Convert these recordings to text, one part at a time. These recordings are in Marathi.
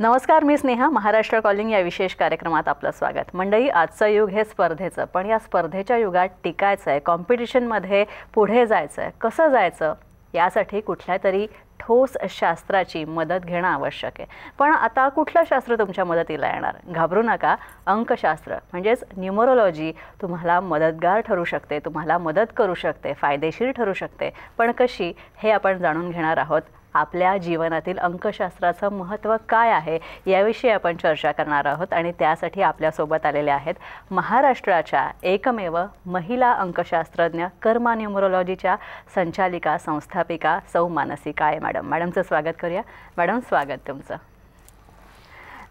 नमस्कार मी स्नेहा महाराष्ट्र कॉलिंग या विशेष कार्यक्रमात आपलं स्वागत मंडळी आजचं युग हे स्पर्धेचं पण या स्पर्धेच्या युगात टिकायचं आहे कॉम्पिटिशनमध्ये पुढे जायचं आहे कसं जायचं यासाठी कुठल्या तरी ठोस शास्त्राची मदत घेणं आवश्यक आहे पण आता कुठलं शास्त्र तुमच्या मदतीला येणार घाबरू नका अंकशास्त्र म्हणजेच न्युमरोलॉजी तुम्हाला मदतगार ठरू शकते तुम्हाला मदत करू शकते फायदेशीर ठरू शकते पण कशी हे आपण जाणून घेणार आहोत आपल्या जीवनातील अंकशास्त्राचं महत्त्व काय आहे याविषयी आपण चर्चा करणार आहोत आणि त्यासाठी आपल्यासोबत आलेल्या आहेत महाराष्ट्राच्या एकमेव महिला अंकशास्त्रज्ञ कर्मा न्युमरोलॉजीच्या संचालिका संस्थापिका सौ मानसिका मॅडम मॅडमचं स्वागत करूया मॅडम स्वागत तुमचं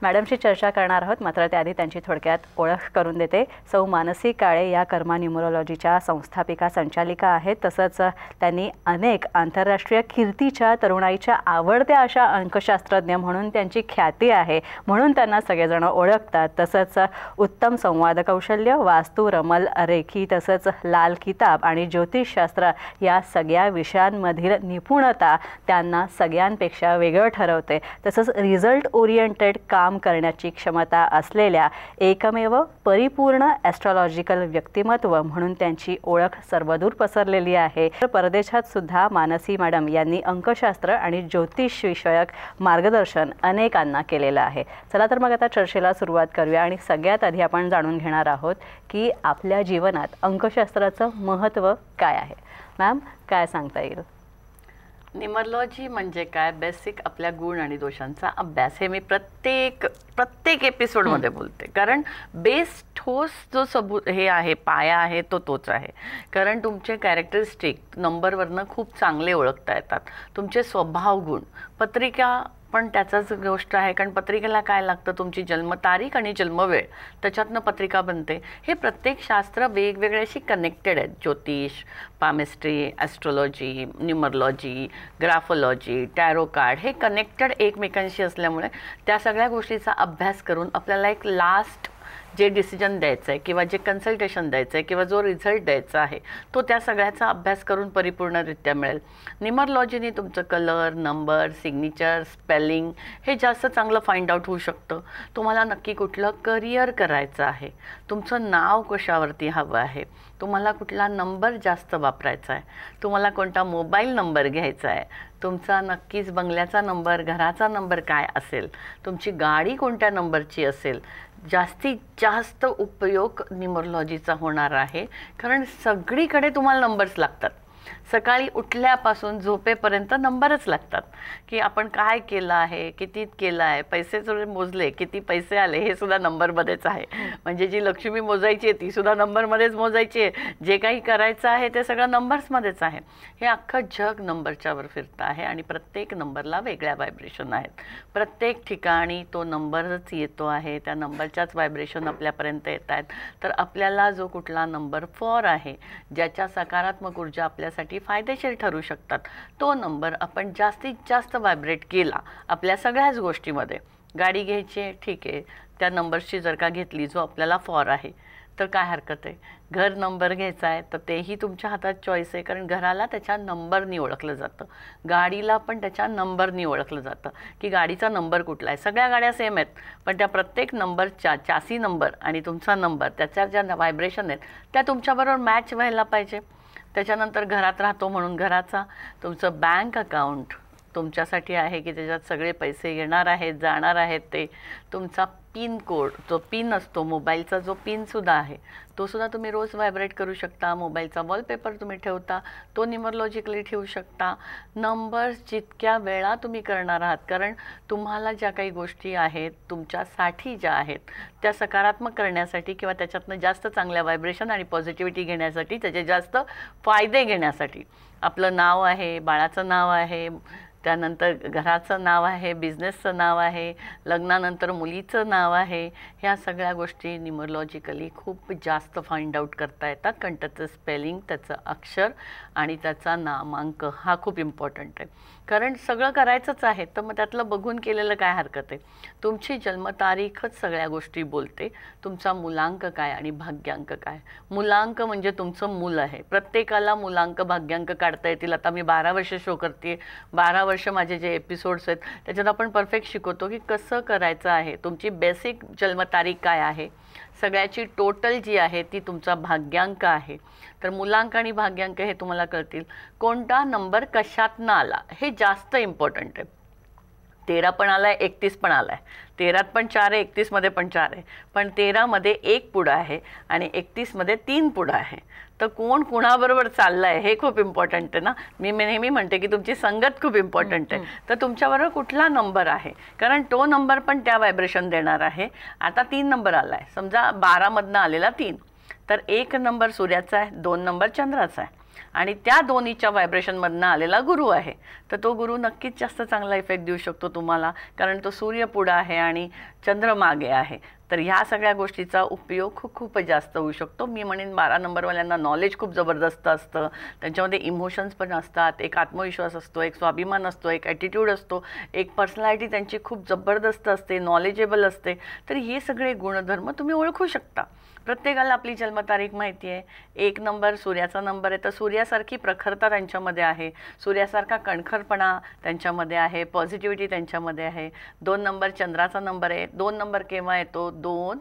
मॅडमशी चर्चा करणार आहोत मात्र त्याआधी त्यांची थोडक्यात ओळख करून देते सौ मानसी काळे या कर्मा न्युमरोलॉजीच्या संस्थापिका संचालिका आहेत तसंच त्यांनी अनेक आंतरराष्ट्रीय कीर्तीच्या तरुणाईच्या आवडत्या अशा अंकशास्त्रज्ञ म्हणून त्यांची ख्याती आहे म्हणून त्यांना सगळेजण ओळखतात तसंच उत्तम संवाद कौशल्य वास्तू रमल रेखी तसंच लाल किताब आणि ज्योतिषशास्त्र या सगळ्या विषयांमधील निपुणता त्यांना सगळ्यांपेक्षा वेगळं ठरवते तसंच रिझल्ट ओरिएंटेड काम काम करण्याची क्षमता असलेल्या एकमेव परिपूर्ण ॲस्ट्रॉलॉजिकल व्यक्तिमत्व म्हणून त्यांची ओळख सर्वदूर पसरलेली आहे तर परदेशात सुद्धा मानसी मॅडम यांनी अंकशास्त्र आणि ज्योतिष विषयक मार्गदर्शन अनेकांना केलेलं आहे चला तर मग आता चर्चेला सुरुवात करूया आणि सगळ्यात आधी आपण जाणून घेणार आहोत की आपल्या जीवनात अंकशास्त्राचं महत्त्व काय आहे मॅम काय सांगता येईल निमरलॉजी म्हणजे काय बेसिक आपल्या गुण आणि दोषांचा अभ्यास हे मी प्रत्येक प्रत्येक एपिसोडमध्ये बोलते कारण बेस ठोस जो सबू हे आहे पाया आहे तो तोच आहे कारण तुमचे कॅरेक्टरिस्टिक नंबरवरनं खूप चांगले ओळखता येतात तुमचे स्वभाव गुण पत्रिका पण त्याचाच गोष्ट आहे कारण पत्रिकेला काय लागतं तुमची जन्मतारीख आणि जन्मवेळ त्याच्यातनं पत्रिका बनते हे प्रत्येक शास्त्र वेगवेगळ्याशी कनेक्टेड आहेत ज्योतिष palmistry astrology numerology graphology tarot card हे कनेक्टेड एकमेकांशी असल्यामुळे त्या सगळ्या गोष्टीचा अभ्यास करून आपल्याला एक लास्ट जे डिसिजन द्यायचं आहे किंवा जे कन्सल्टेशन द्यायचं आहे किंवा जो रिझल्ट द्यायचा आहे तो त्या सगळ्याचा अभ्यास करून परिपूर्णरित्या मिळेल निमरलॉजीने तुमचं कलर नंबर सिग्नेचर स्पेलिंग हे जास्त चांगलं फाइंड आउट होऊ शकतं तुम्हाला नक्की कुठलं करिअर करायचं आहे तुमचं नाव कशावरती हवं आहे तुम्हाला कुठला नंबर जास्त वापरायचा आहे तुम्हाला कोणता मोबाईल नंबर घ्यायचा आहे तुमचा नक्कीच बंगल्याचा नंबर घराचा नंबर काय असेल तुमची गाडी कोणत्या नंबरची असेल जास्तीत जास्त उपयोग न्युमरोलॉजीचा होणार आहे कारण सगळीकडे तुम्हाला नंबर्स लागतात सकाळी उठल्यापासून झोपेपर्यंत नंबरच लागतात की आपण काय केलं आहे कितीत केलं आहे पैसे थोडे मोजले किती पैसे आले हे सुद्धा नंबरमध्येच आहे म्हणजे जी लक्ष्मी मोजायची आहे ती सुद्धा नंबरमध्येच मोजायची आहे जे काही करायचं आहे ते सगळं नंबर्समध्येच आहे हे अख्खं जग नंबरच्यावर फिरतं आहे आणि प्रत्येक नंबरला वेगळ्या व्हायब्रेशन आहेत प्रत्येक ठिकाणी तो नंबरच येतो आहे त्या नंबरच्याच व्हायब्रेशन आपल्यापर्यंत येत आहेत तर आपल्याला जो कुठला नंबर फॉर आहे ज्याच्या सकारात्मक ऊर्जा आपल्यासाठी फायदेशीर ठरू शकतात तो नंबर आपण जास्तीत जास्त व्हायब्रेट केला आपल्या सगळ्याच गोष्टीमध्ये गाडी घ्यायची ठीक आहे त्या नंबरची जर का घेतली जो आपल्याला फॉर आहे तर काय हरकत आहे घर नंबर घ्यायचा आहे तर तेही तुमच्या हातात चॉईस आहे कारण घराला त्याच्या नंबरनी ओळखलं जातं गाडीला पण त्याच्या नंबरनी ओळखलं जातं की गाडीचा नंबर कुठला आहे सगळ्या गाड्या सेम आहेत पण त्या प्रत्येक नंबरच्या चासी नंबर आणि तुमचा नंबर त्याच्या ज्या व्हायब्रेशन आहेत त्या तुमच्याबरोबर मॅच व्हायला पाहिजे त्याच्यानंतर घरात राहतो म्हणून घराचा तुमचं बँक अकाउंट तुमच्यासाठी आहे की त्याच्यात सगळे पैसे येणार आहेत जाणार आहेत ते तुमचा पिन कोड जो पिन असतो मोबाईलचा जो पिनसुद्धा आहे तोसुद्धा तुम्ही रोज व्हायब्रेट करू शकता मोबाईलचा वॉलपेपर तुम्ही ठेवता तो निमरलॉजिकली ठेवू शकता नंबर्स जितक्या वेळा तुम्ही करणार आहात कारण तुम्हाला ज्या काही गोष्टी आहेत तुमच्यासाठी ज्या आहेत त्या सकारात्मक करण्यासाठी किंवा त्याच्यातनं जास्त चांगल्या व्हायब्रेशन आणि पॉझिटिव्हिटी घेण्यासाठी त्याचे जास्त फायदे घेण्यासाठी आपलं नाव आहे बाळाचं नाव आहे त्यानंतर घराचं नाव आहे बिझनेसचं नाव आहे लग्नानंतर मुलीचं नाव आहे ह्या सगळ्या गोष्टी न्युमरलॉजिकली खूप जास्त फाइंड आउट करता येतात कारण त्याचं स्पेलिंग त्याचं अक्षर आणि त्याचा नामांक हा खूप इम्पॉर्टंट आहे कारण सगळं करायचंच आहे तर मग त्यातलं बघून केलेलं काय हरकत आहे तुमची जन्मतारीखच सगळ्या गोष्टी बोलते तुमचा मुलांक काय आणि भाग्यांक काय मुलांक म्हणजे तुमचं मूल आहे प्रत्येकाला मुलांक भाग्यांक काढता येतील आता मी बारा वर्ष शो करते बारा वर्ष माझे जे एपिसोड्स आहेत त्याच्यात आपण परफेक्ट शिकवतो की कसं करायचं आहे तुमची बेसिक जन्मतारीख काय आहे सगळ्याची टोटल जी आहे ती तुमचा भाग्यांक आहे तर मुलांक आणि भाग्यांक हे तुम्हाला कळतील कोणता नंबर कशातनं आला हे जास्त इम्पॉर्टंट आहे तेरा पण आला आहे एकतीस पण आला आहे तेरात पण चार आहे एकतीसमध्ये पण चार आहे पण तेरामध्ये एक पुढं आहे आणि एकतीसमध्ये तीन पुढं आहे तर कोण कुणाबरोबर चाललं आहे हे खूप इम्पॉर्टंट आहे ना मी मी नेहमी म्हणते की तुमची संगत खूप इम्पॉर्टंट आहे तर तुमच्याबरोबर कुठला नंबर आहे कारण तो नंबर पण त्या व्हायब्रेशन देणार आहे आता तीन नंबर आला आहे समजा बारामधनं आलेला तीन तर एक नंबर सूर्याचा आहे दोन नंबर चंद्राचा आहे आणि त्या दोन्हीच्या व्हायब्रेशनमधनं आलेला गुरु आहे तर तो गुरु नक्कीच जास्त चांगला इफेक्ट देऊ शकतो तुम्हाला कारण तो सूर्य पुढं आहे आणि चंद्र मागे आहे तर ह्या सगळ्या गोष्टीचा उपयोग खूप खूप जास्त होऊ शकतो मी म्हणेन बारा नंबरवाल्यांना नॉलेज खूप जबरदस्त असतं त्यांच्यामध्ये इमोशन्स पण असतात एक आत्मविश्वास असतो एक स्वाभिमान असतो एक ॲटिट्यूड असतो एक पर्सनॅलिटी त्यांची खूप जबरदस्त असते नॉलेजेबल असते तर हे सगळे गुणधर्म तुम्ही ओळखू शकता प्रत्येकाला आपली जन्मतारीख माहिती आहे एक नंबर सूर्याचा नंबर आहे तर सूर्यासारखी प्रखरता त्यांच्यामध्ये आहे सूर्यासारखा कणखरपणा त्यांच्यामध्ये आहे पॉझिटिव्हिटी त्यांच्यामध्ये आहे दोन नंबर चंद्राचा नंबर आहे दोन नंबर केव्हा येतो दोन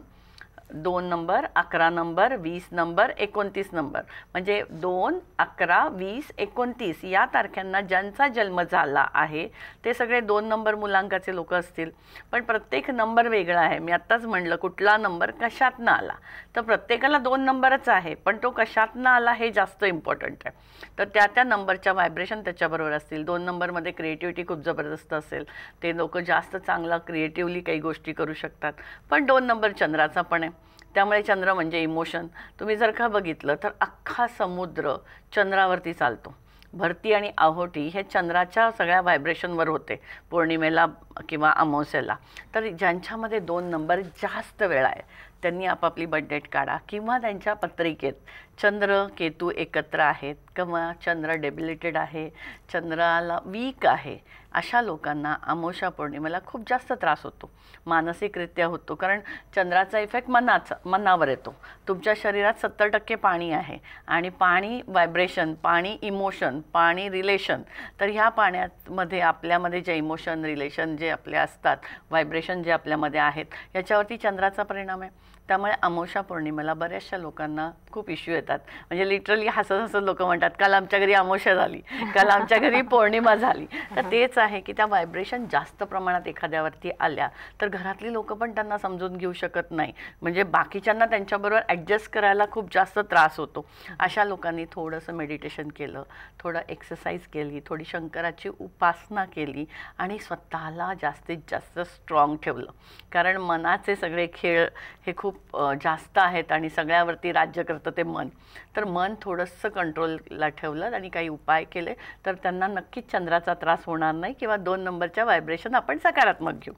दोन नंबर अकरा नंबर वीस नंबर एकोणतीस नंबर म्हणजे दोन अकरा वीस एकोणतीस या तारख्यांना ज्यांचा जन्म झाला आहे ते सगळे दोन नंबर मुलांकाचे लोक असतील पण प्रत्येक नंबर वेगळा आहे मी आत्ताच म्हणलं कुठला नंबर कशातनं आला तर प्रत्येकाला दोन नंबरच आहे पण तो कशातनं आला हे जास्त इम्पॉर्टंट आहे तर त्या त्या नंबरच्या व्हायब्रेशन त्याच्याबरोबर असतील दोन नंबरमध्ये क्रिएटिव्हिटी खूप जबरदस्त असेल ते लोक जास्त चांगला क्रिएटिव्हली काही गोष्टी करू शकतात पण दोन नंबर चंद्राचा पण आहे त्यामुळे चंद्र म्हणजे इमोशन तुम्ही जर का बघितलं तर अख्खा समुद्र चंद्रावरती चालतो भरती आणि आहोटी हे चंद्राच्या सगळ्या व्हायब्रेशनवर होते पौर्णिमेला किंवा अमावस्याला तर ज्यांच्यामध्ये दोन नंबर जास्त वेळा आहे त्यांनी आपापली बड्डेट काढा किंवा त्यांच्या पत्रिकेत चंद्र केतू एकत्र आहेत किंवा चंद्र डेबिलेटेड आहे चंद्राला वीक आहे अशा लोकांना आमोशा पौर्णिमेला खूप जास्त त्रास होतो मानसिकरित्या होतो कारण चंद्राचा इफेक्ट मनाचा मनावर येतो तुमच्या शरीरात सत्तर टक्के पाणी आहे आणि पाणी व्हायब्रेशन पाणी इमोशन पाणी रिलेशन तर ह्या पाण्यामध्ये आपल्यामध्ये जे इमोशन रिलेशन जे आपले असतात व्हायब्रेशन जे आपल्यामध्ये आहेत याच्यावरती चंद्राचा परिणाम आहे त्यामुळे अमोशा पौर्णिमेला बऱ्याचशा लोकांना खूप इश्यू येतात म्हणजे लिटरली हसत हसत लोक म्हणतात काल आमच्या घरी अमोशा झाली काल आमच्या घरी पौर्णिमा झाली तर तेच आहे की त्या व्हायब्रेशन जास्त प्रमाणात एखाद्यावरती आल्या तर घरातली लोक पण त्यांना समजून घेऊ शकत नाही म्हणजे बाकीच्यांना त्यांच्याबरोबर ॲडजस्ट करायला खूप जास्त त्रास होतो अशा लोकांनी थोडंसं मेडिटेशन केलं थोडं एक्सरसाइज केली थोडी शंकराची उपासना केली आणि स्वतःला जास्तीत जास्त स्ट्रॉंग ठेवलं कारण मनाचे सगळे खेळ हे खूप खूप जास्त आहेत आणि सगळ्यावरती राज्य करतं ते मन तर मन थोडंसं कंट्रोलला ठेवलं आणि काही उपाय केले तर त्यांना नक्कीच चंद्राचा त्रास होणार नाही किंवा दोन नंबरच्या व्हायब्रेशन आपण सकारात्मक घेऊ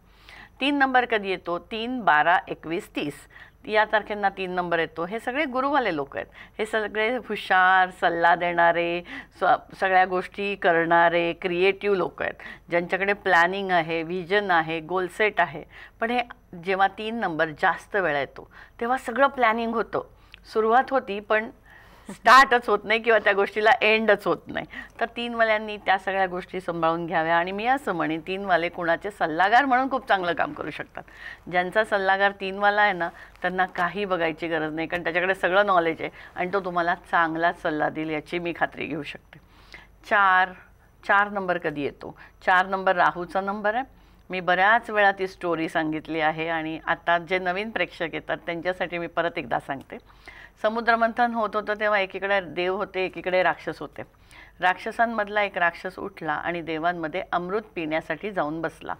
तीन नंबर कधी येतो तीन बारा एकवीस तीस या तारखेंना तीन नंबर येतो हे सगळे गुरुवाले लोक आहेत हे सगळे हुशार सल्ला देणारे स्व सगळ्या गोष्टी करणारे क्रिएटिव्ह लोक आहेत ज्यांच्याकडे प्लॅनिंग आहे व्हिजन आहे गोलसेट आहे पण हे जेव्हा तीन नंबर जास्त वेळा येतो तेव्हा सगळं प्लॅनिंग होतं सुरुवात होती पण स्टार्टच होत नाही किंवा त्या गोष्टीला एंडच होत नाही तर तीन वाल्यांनी त्या सगळ्या गोष्टी सांभाळून घ्याव्या आणि मी असं म्हणेन तीनवाले कुणाचे सल्लागार म्हणून खूप चांगलं काम करू शकतात ज्यांचा सल्लागार तीनवाला आहे ना त्यांना काही बघायची गरज नाही कारण त्याच्याकडे सगळं नॉलेज आहे आणि तो तुम्हाला चांगलाच सल्ला देईल याची मी खात्री घेऊ शकते चार चार नंबर कधी येतो चार नंबर राहूचा नंबर आहे मी बऱ्याच वेळा ती स्टोरी सांगितली आहे आणि आता जे नवीन प्रेक्षक येतात त्यांच्यासाठी मी परत एकदा सांगते समुद्रमंथन होत होतं तेव्हा एकीकडे देव होते एकीकडे राक्षस होते राक्षसांमधला एक राक्षस उठला आणि देवांमध्ये अमृत पिण्यासाठी जाऊन बसला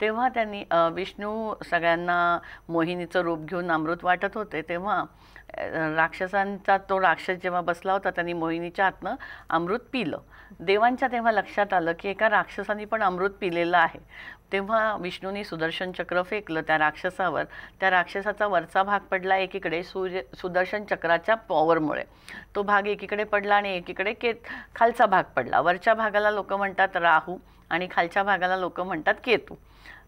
तेव्हा त्यांनी विष्णू सगळ्यांना मोहिनीचं रूप घेऊन अमृत वाटत होते तेव्हा राक्षसांचा तो राक्षस जेव्हा बसला होता त्यांनी मोहिनीच्या हातनं अमृत पिलं देवांच्या तेव्हा लक्षात आलं की एका राक्षसाने पण अमृत पिलेलं आहे तेव्हा विष्णूने सुदर्शन चक्र फेकलं त्या राक्षसावर त्या राक्षसाचा वरचा भाग पडला एकीकडे सूर्य सुदर्शन चक्राच्या पॉवरमुळे तो भाग एकीकडे पडला आणि एकीकडे के खालचा भाग पडला वरच्या भागाला लोक म्हणतात राहू आणि खालच्या भागाला लोक म्हणतात केतू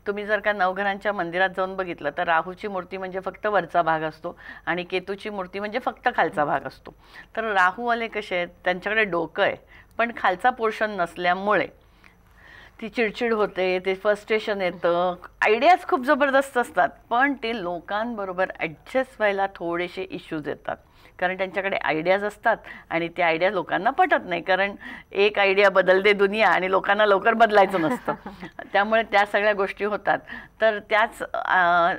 तुम्ही जर का नवघरांच्या मंदिरात जाऊन बघितलं तर राहूची मूर्ती म्हणजे फक्त वरचा भाग असतो आणि केतूची मूर्ती म्हणजे फक्त खालचा भाग असतो तर राहूवाले कसे आहेत त्यांच्याकडे डोकं आहे पण खालचा पोर्शन नसल्यामुळे ती चिडचिड होते ते फ्रस्ट्रेशन येतं आयडियाज खूप जबरदस्त असतात पण ते लोकांबरोबर ॲडजस्ट व्हायला थोडेसे इश्यूज येतात कारण त्यांच्याकडे आयडियाज असतात आणि त्या आयडिया लोकांना पटत नाही कारण एक आयडिया बदलते दुनिया आणि लोकांना लवकर बदलायचं नसतं त्यामुळे त्या सगळ्या गोष्टी होतात तर त्याच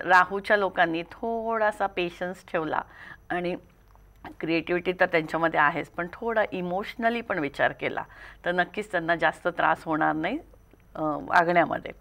राहूच्या लोकांनी थोडासा पेशन्स ठेवला आणि क्रिएटिव्हिटी तर त्यांच्यामध्ये आहेच पण थोडा इमोशनली पण विचार केला तर नक्कीच त्यांना जास्त त्रास होणार नाही वागण्यामध्ये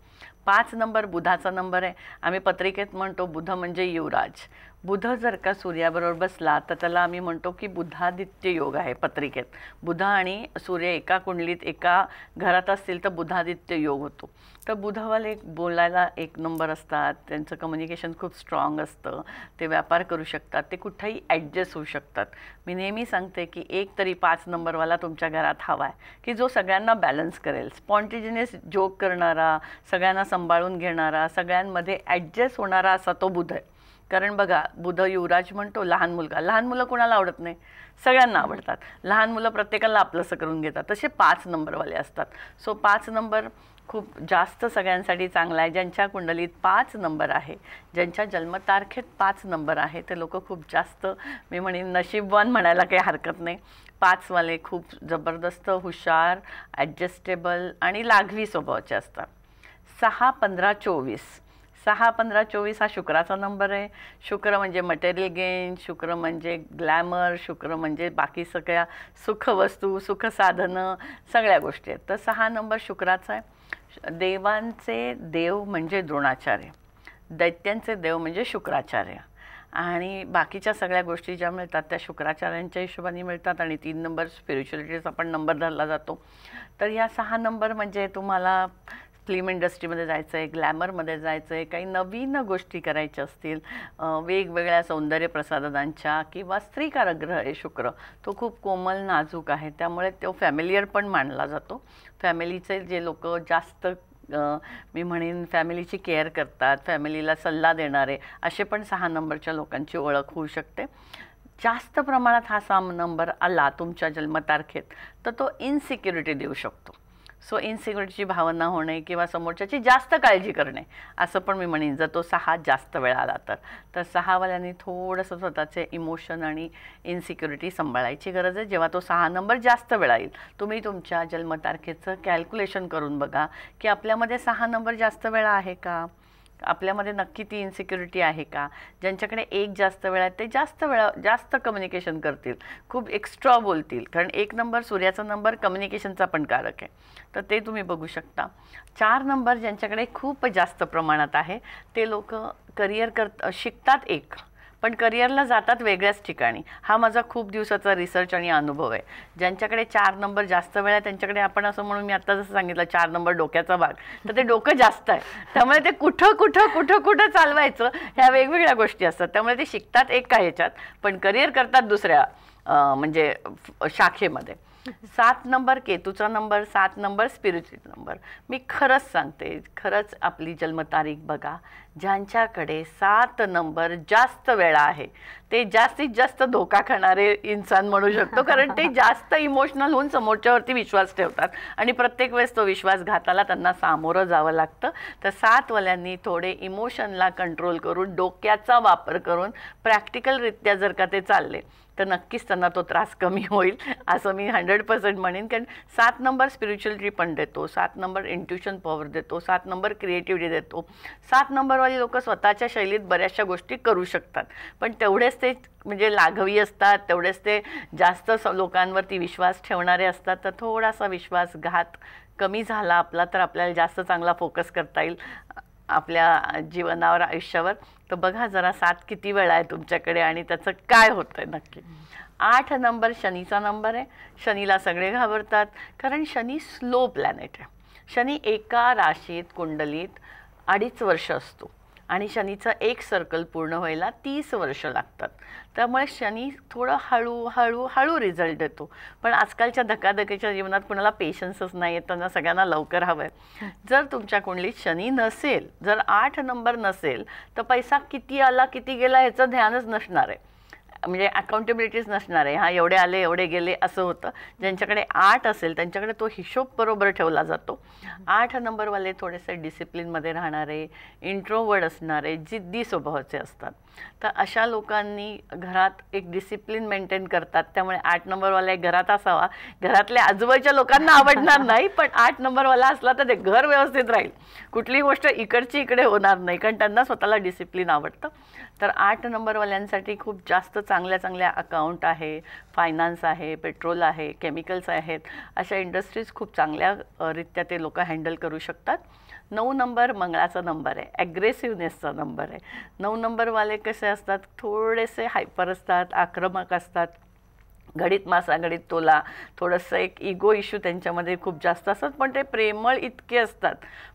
पाच नंबर बुधाचा नंबर आहे आम्ही पत्रिकेत म्हणतो बुध म्हणजे युवराज बुध जर का सूर्याबरोबर बसला तर त्याला आम्ही म्हणतो की बुधादित्य योग आहे पत्रिकेत बुध आणि सूर्य एका कुंडलीत एका घरात असतील तर बुधादित्य योग होतो तर बुधवाले बोलायला एक नंबर असतात त्यांचं कम्युनिकेशन खूप स्ट्रॉंग असतं ते व्यापार करू शकतात ते कुठंही ॲडजस्ट होऊ शकतात मी नेहमी सांगते की एक तरी पाच नंबरवाला तुमच्या घरात हवा आहे की जो सगळ्यांना बॅलन्स करेल स्पॉन्टेजिनियस जोक करणारा सगळ्यांना सांभाळून घेणारा सगळ्यांमध्ये ॲडजस्ट होणारा असा तो बुध आहे कारण बघा बुध युवराज म्हणतो लहान मुलगा लहान मुलं कोणाला आवडत नाही सगळ्यांना आवडतात लहान मुलं प्रत्येकाला आपलंसं करून घेतात तसे पाच नंबरवाले असतात सो पाच नंबर खूप जास्त सगळ्यांसाठी चांगला आहे ज्यांच्या कुंडलीत पाच नंबर आहे ज्यांच्या जन्मतारखेत पाच नंबर आहे ते लोक खूप जास्त मी म्हणेन नशीबवान म्हणायला काही हरकत नाही पाचवाले खूप जबरदस्त हुशार ॲडजस्टेबल आणि लाघवी स्वभावाचे असतात सहा पंधरा चोवीस सहा पंधरा चोवीस हा शुक्राचा नंबर आहे शुक्र म्हणजे मटेरियल गेन शुक्र म्हणजे ग्लॅमर शुक्र म्हणजे बाकी सगळ्या सुखवस्तू सुखसाधनं सगळ्या गोष्टी आहेत तर सहा नंबर शुक्राचा आहे देवांचे देव म्हणजे द्रोणाचार्य दैत्यांचे देव म्हणजे शुक्राचार्य आणि बाकीच्या सगळ्या गोष्टी ज्या मिळतात त्या शुक्राचार्यांच्या हिशोबाने मिळतात आणि तीन नंबर स्पिरिच्युअलिटीचा पण नंबर धरला जातो तर या सहा नंबर म्हणजे तुम्हाला फिल्म इंडस्ट्रीमध्ये जायचं आहे ग्लॅमरमध्ये जायचं आहे काही नवीन गोष्टी करायच्या असतील वेगवेगळ्या सौंदर्य प्रसादांच्या किंवा ग्रह आहे शुक्र तो खूप कोमल नाजूक आहे त्यामुळे तो फॅमिलियर पण मानला जातो फॅमिलीचे जे लोक जास्त मी म्हणेन फॅमिलीची केअर करतात फॅमिलीला सल्ला देणारे असे पण सहा नंबरच्या लोकांची ओळख होऊ शकते जास्त प्रमाणात हा सहा नंबर आला तुमच्या जन्मतारखेत तर तो इनसिक्युरिटी देऊ शकतो सो इनसिक्युरिटीची भावना होणे किंवा समोरच्याची जास्त काळजी करणे असं पण मी म्हणेन जर तो सहा जास्त वेळा आला तर तर सहावाल्यांनी थोडंसं स्वतःचे इमोशन आणि इनसिक्युरिटी सांभाळायची गरज आहे जेव्हा तो सहा नंबर जास्त वेळा येईल तुम्ही तुमच्या जन्मतारखेचं कॅल्क्युलेशन करून बघा की आपल्यामध्ये सहा नंबर जास्त वेळा आहे का आपल्यामध्ये नक्की ती इन्सिक्युरिटी आहे का ज्यांच्याकडे एक जास्त वेळ आहे ते जास्त वेळा जास्त कम्युनिकेशन करतील खूप एक्स्ट्रा बोलतील कारण एक नंबर सूर्याचा नंबर कम्युनिकेशनचा पण कारक आहे तर ते तुम्ही बघू शकता चार नंबर ज्यांच्याकडे खूप जास्त प्रमाणात आहे ते लोक करिअर कर शिकतात एक पण करिअरला जातात वेगळ्याच ठिकाणी हा माझा खूप दिवसाचा रिसर्च आणि अनुभव आहे ज्यांच्याकडे चार नंबर जास्त वेळ आहे त्यांच्याकडे आपण असं म्हणून मी आता जसं सांगितलं चार नंबर डोक्याचा भाग तर ते डोकं जास्त आहे त्यामुळे ते कुठं कुठं कुठं कुठं चालवायचं ह्या वेगवेगळ्या गोष्टी असतात त्यामुळे ते शिकतात एक का ह्याच्यात पण करिअर करतात दुसऱ्या म्हणजे शाखेमध्ये सात नंबर केतूचा नंबर सात नंबर स्पिरिच्युअल नंबर मी खरंच सांगते खरंच आपली जन्मतारीख बघा ज्यांच्याकडे सात नंबर जास्त वेळा आहे ते जास्तीत जास्त धोका खाणारे इन्सान म्हणू शकतो कारण ते जास्त इमोशनल होऊन समोरच्यावरती विश्वास ठेवतात आणि प्रत्येक वेळेस तो घाताला त्यांना सामोरं जावं लागतं तर सातवाल्यांनी थोडे इमोशनला कंट्रोल करून डोक्याचा वापर करून प्रॅक्टिकलरित्या जर का ते चालले तर नक्कीच त्यांना तो त्रास कमी होईल असं मी हंड्रेड पर्सेंट म्हणेन कारण सात नंबर स्पिरिच्युअलिटी पण देतो सात नंबर इंट्युशन पॉवर देतो सात नंबर क्रिएटिव्हिटी देतो सात नंबर लोक स्वतःच्या शैलीत बऱ्याचशा गोष्टी करू शकतात पण तेवढेच ते म्हणजे लाघवी असतात तेवढेच ते जास्त लोकांवरती विश्वास ठेवणारे असतात तर थोडासा विश्वासघात कमी झाला आपला तर आपल्याला जास्त चांगला फोकस करता येईल आपल्या जीवनावर आयुष्यावर तर बघा जरा सात किती वेळा आहे तुमच्याकडे आणि त्याचं काय होतं आहे नक्की आठ नंबर शनीचा नंबर आहे शनीला सगळे घाबरतात कारण शनी स्लो प्लॅनेट आहे शनी एका राशीत कुंडलीत अडीच वर्ष असतो आणि शनीचं एक सर्कल पूर्ण व्हायला तीस वर्ष लागतात त्यामुळे शनी थोडं हळू हळू हळू रिझल्ट देतो पण आजकालच्या धकाधकीच्या जीवनात कुणाला पेशन्सच नाही आहेत त्यांना सगळ्यांना लवकर हवं आहे जर तुमच्या कुंडलीत शनी नसेल जर आठ नंबर नसेल तर पैसा किती आला किती गेला ह्याचं ध्यानच नसणार आहे म्हणजे अकाउंटेबिलिटीज नसणार आहे हा एवढे आले एवढे गेले असं होतं ज्यांच्याकडे आठ असेल त्यांच्याकडे तो हिशोब बरोबर ठेवला जातो आठ नंबरवाले थोडेसे डिसिप्लिनमध्ये राहणारे इंट्रोवर्ड असणारे जिद्दी स्वभावाचे असतात तर अशा लोकांनी घरात एक डिसिप्लिन मेंटेन करतात त्यामुळे आठ नंबरवाला एक घरात असावा घरातल्या आजूबाजूच्या लोकांना आवडणार नाही पण आठ नंबरवाला असला तर ते घर व्यवस्थित राहील कुठलीही गोष्ट इकडची इकडे होणार नाही कारण त्यांना स्वतःला डिसिप्लिन आवडतं तर आठ नंबरवाल्यांसाठी खूप जास्त चांगल्या चांगल्या अकाउंट आहे फायनान्स आहे पेट्रोल आहे केमिकल्स आहेत अशा इंडस्ट्रीज खूप चांगल्या रित्या ते लोक हँडल करू शकतात नऊ नंबर मंगळाचा नंबर आहे ॲग्रेसिव्हनेसचा नंबर आहे नऊ नंबरवाले कसे असतात थोडेसे हायपर असतात आक्रमक असतात घडीत मासा घडीत तोला थोडंसं एक इगो इश्यू त्यांच्यामध्ये खूप जास्त असतात पण ते प्रेमळ इतके असतात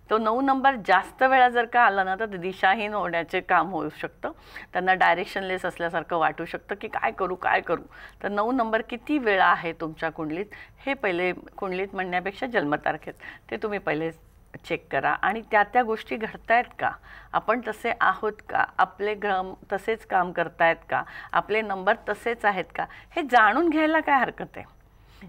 तो नऊ नंबर जास्त वेळा जर का आला ना तर दिशाहीन होण्याचे काम होऊ शकतं त्यांना डायरेक्शनलेस असल्यासारखं वाटू शकतं की काय करू काय करू तर नऊ नंबर किती वेळा आहे तुमच्या कुंडलीत हे पहिले कुंडलीत म्हणण्यापेक्षा जन्मतारखेत ते तुम्ही पहिले चेक करा आणि त्या त्या गोष्टी घडतायत का आपण तसे आहोत का आपले ग्रम तसेच काम करतायत का आपले नंबर तसेच आहेत का हे जाणून घ्यायला काय हरकत आहे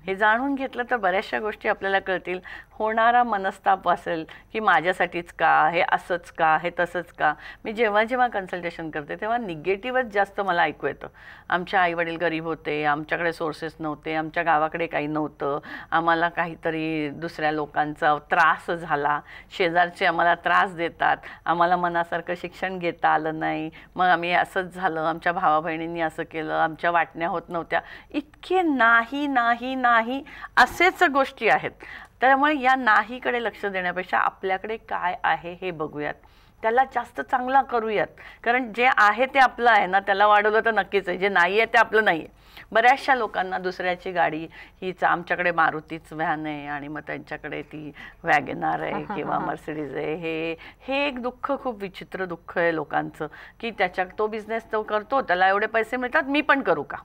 हे जाणून घेतलं तर बऱ्याचशा गोष्टी आपल्याला कळतील होणारा मनस्ताप असेल की माझ्यासाठीच का हे असंच का हे तसंच का मी जेव्हा जेव्हा कन्सल्टेशन करते तेव्हा निगेटिव्हच जास्त मला ऐकू येतं आमच्या आईवडील गरीब होते आमच्याकडे सोर्सेस नव्हते आमच्या गावाकडे काही नव्हतं आम्हाला काहीतरी दुसऱ्या लोकांचा त्रास झाला शेजारचे आम्हाला त्रास देतात आम्हाला मनासारखं शिक्षण घेता आलं नाही मग आम्ही असंच झालं आमच्या भावा बहिणींनी असं केलं आमच्या वाटण्या होत नव्हत्या इतके नाही नाही नाही असेच गोष्टी आहेत त्यामुळे या नाहीकडे लक्ष देण्यापेक्षा आपल्याकडे काय आहे हे बघूयात त्याला जास्त चांगला करूयात कारण जे आहे ते आपलं आहे ना त्याला वाढवलं तर नक्कीच आहे जे नाही आहे ते आपलं नाही आहे बऱ्याचशा लोकांना दुसऱ्याची गाडी हीच आमच्याकडे मारुतीच व्हॅन आहे आणि मग त्यांच्याकडे ती वॅगनार आहे किंवा मर्सिडीज आहे हे हे एक दुःख खूप विचित्र दुःख आहे लोकांचं की त्याच्या तो बिझनेस तो करतो त्याला एवढे पैसे मिळतात मी पण करू का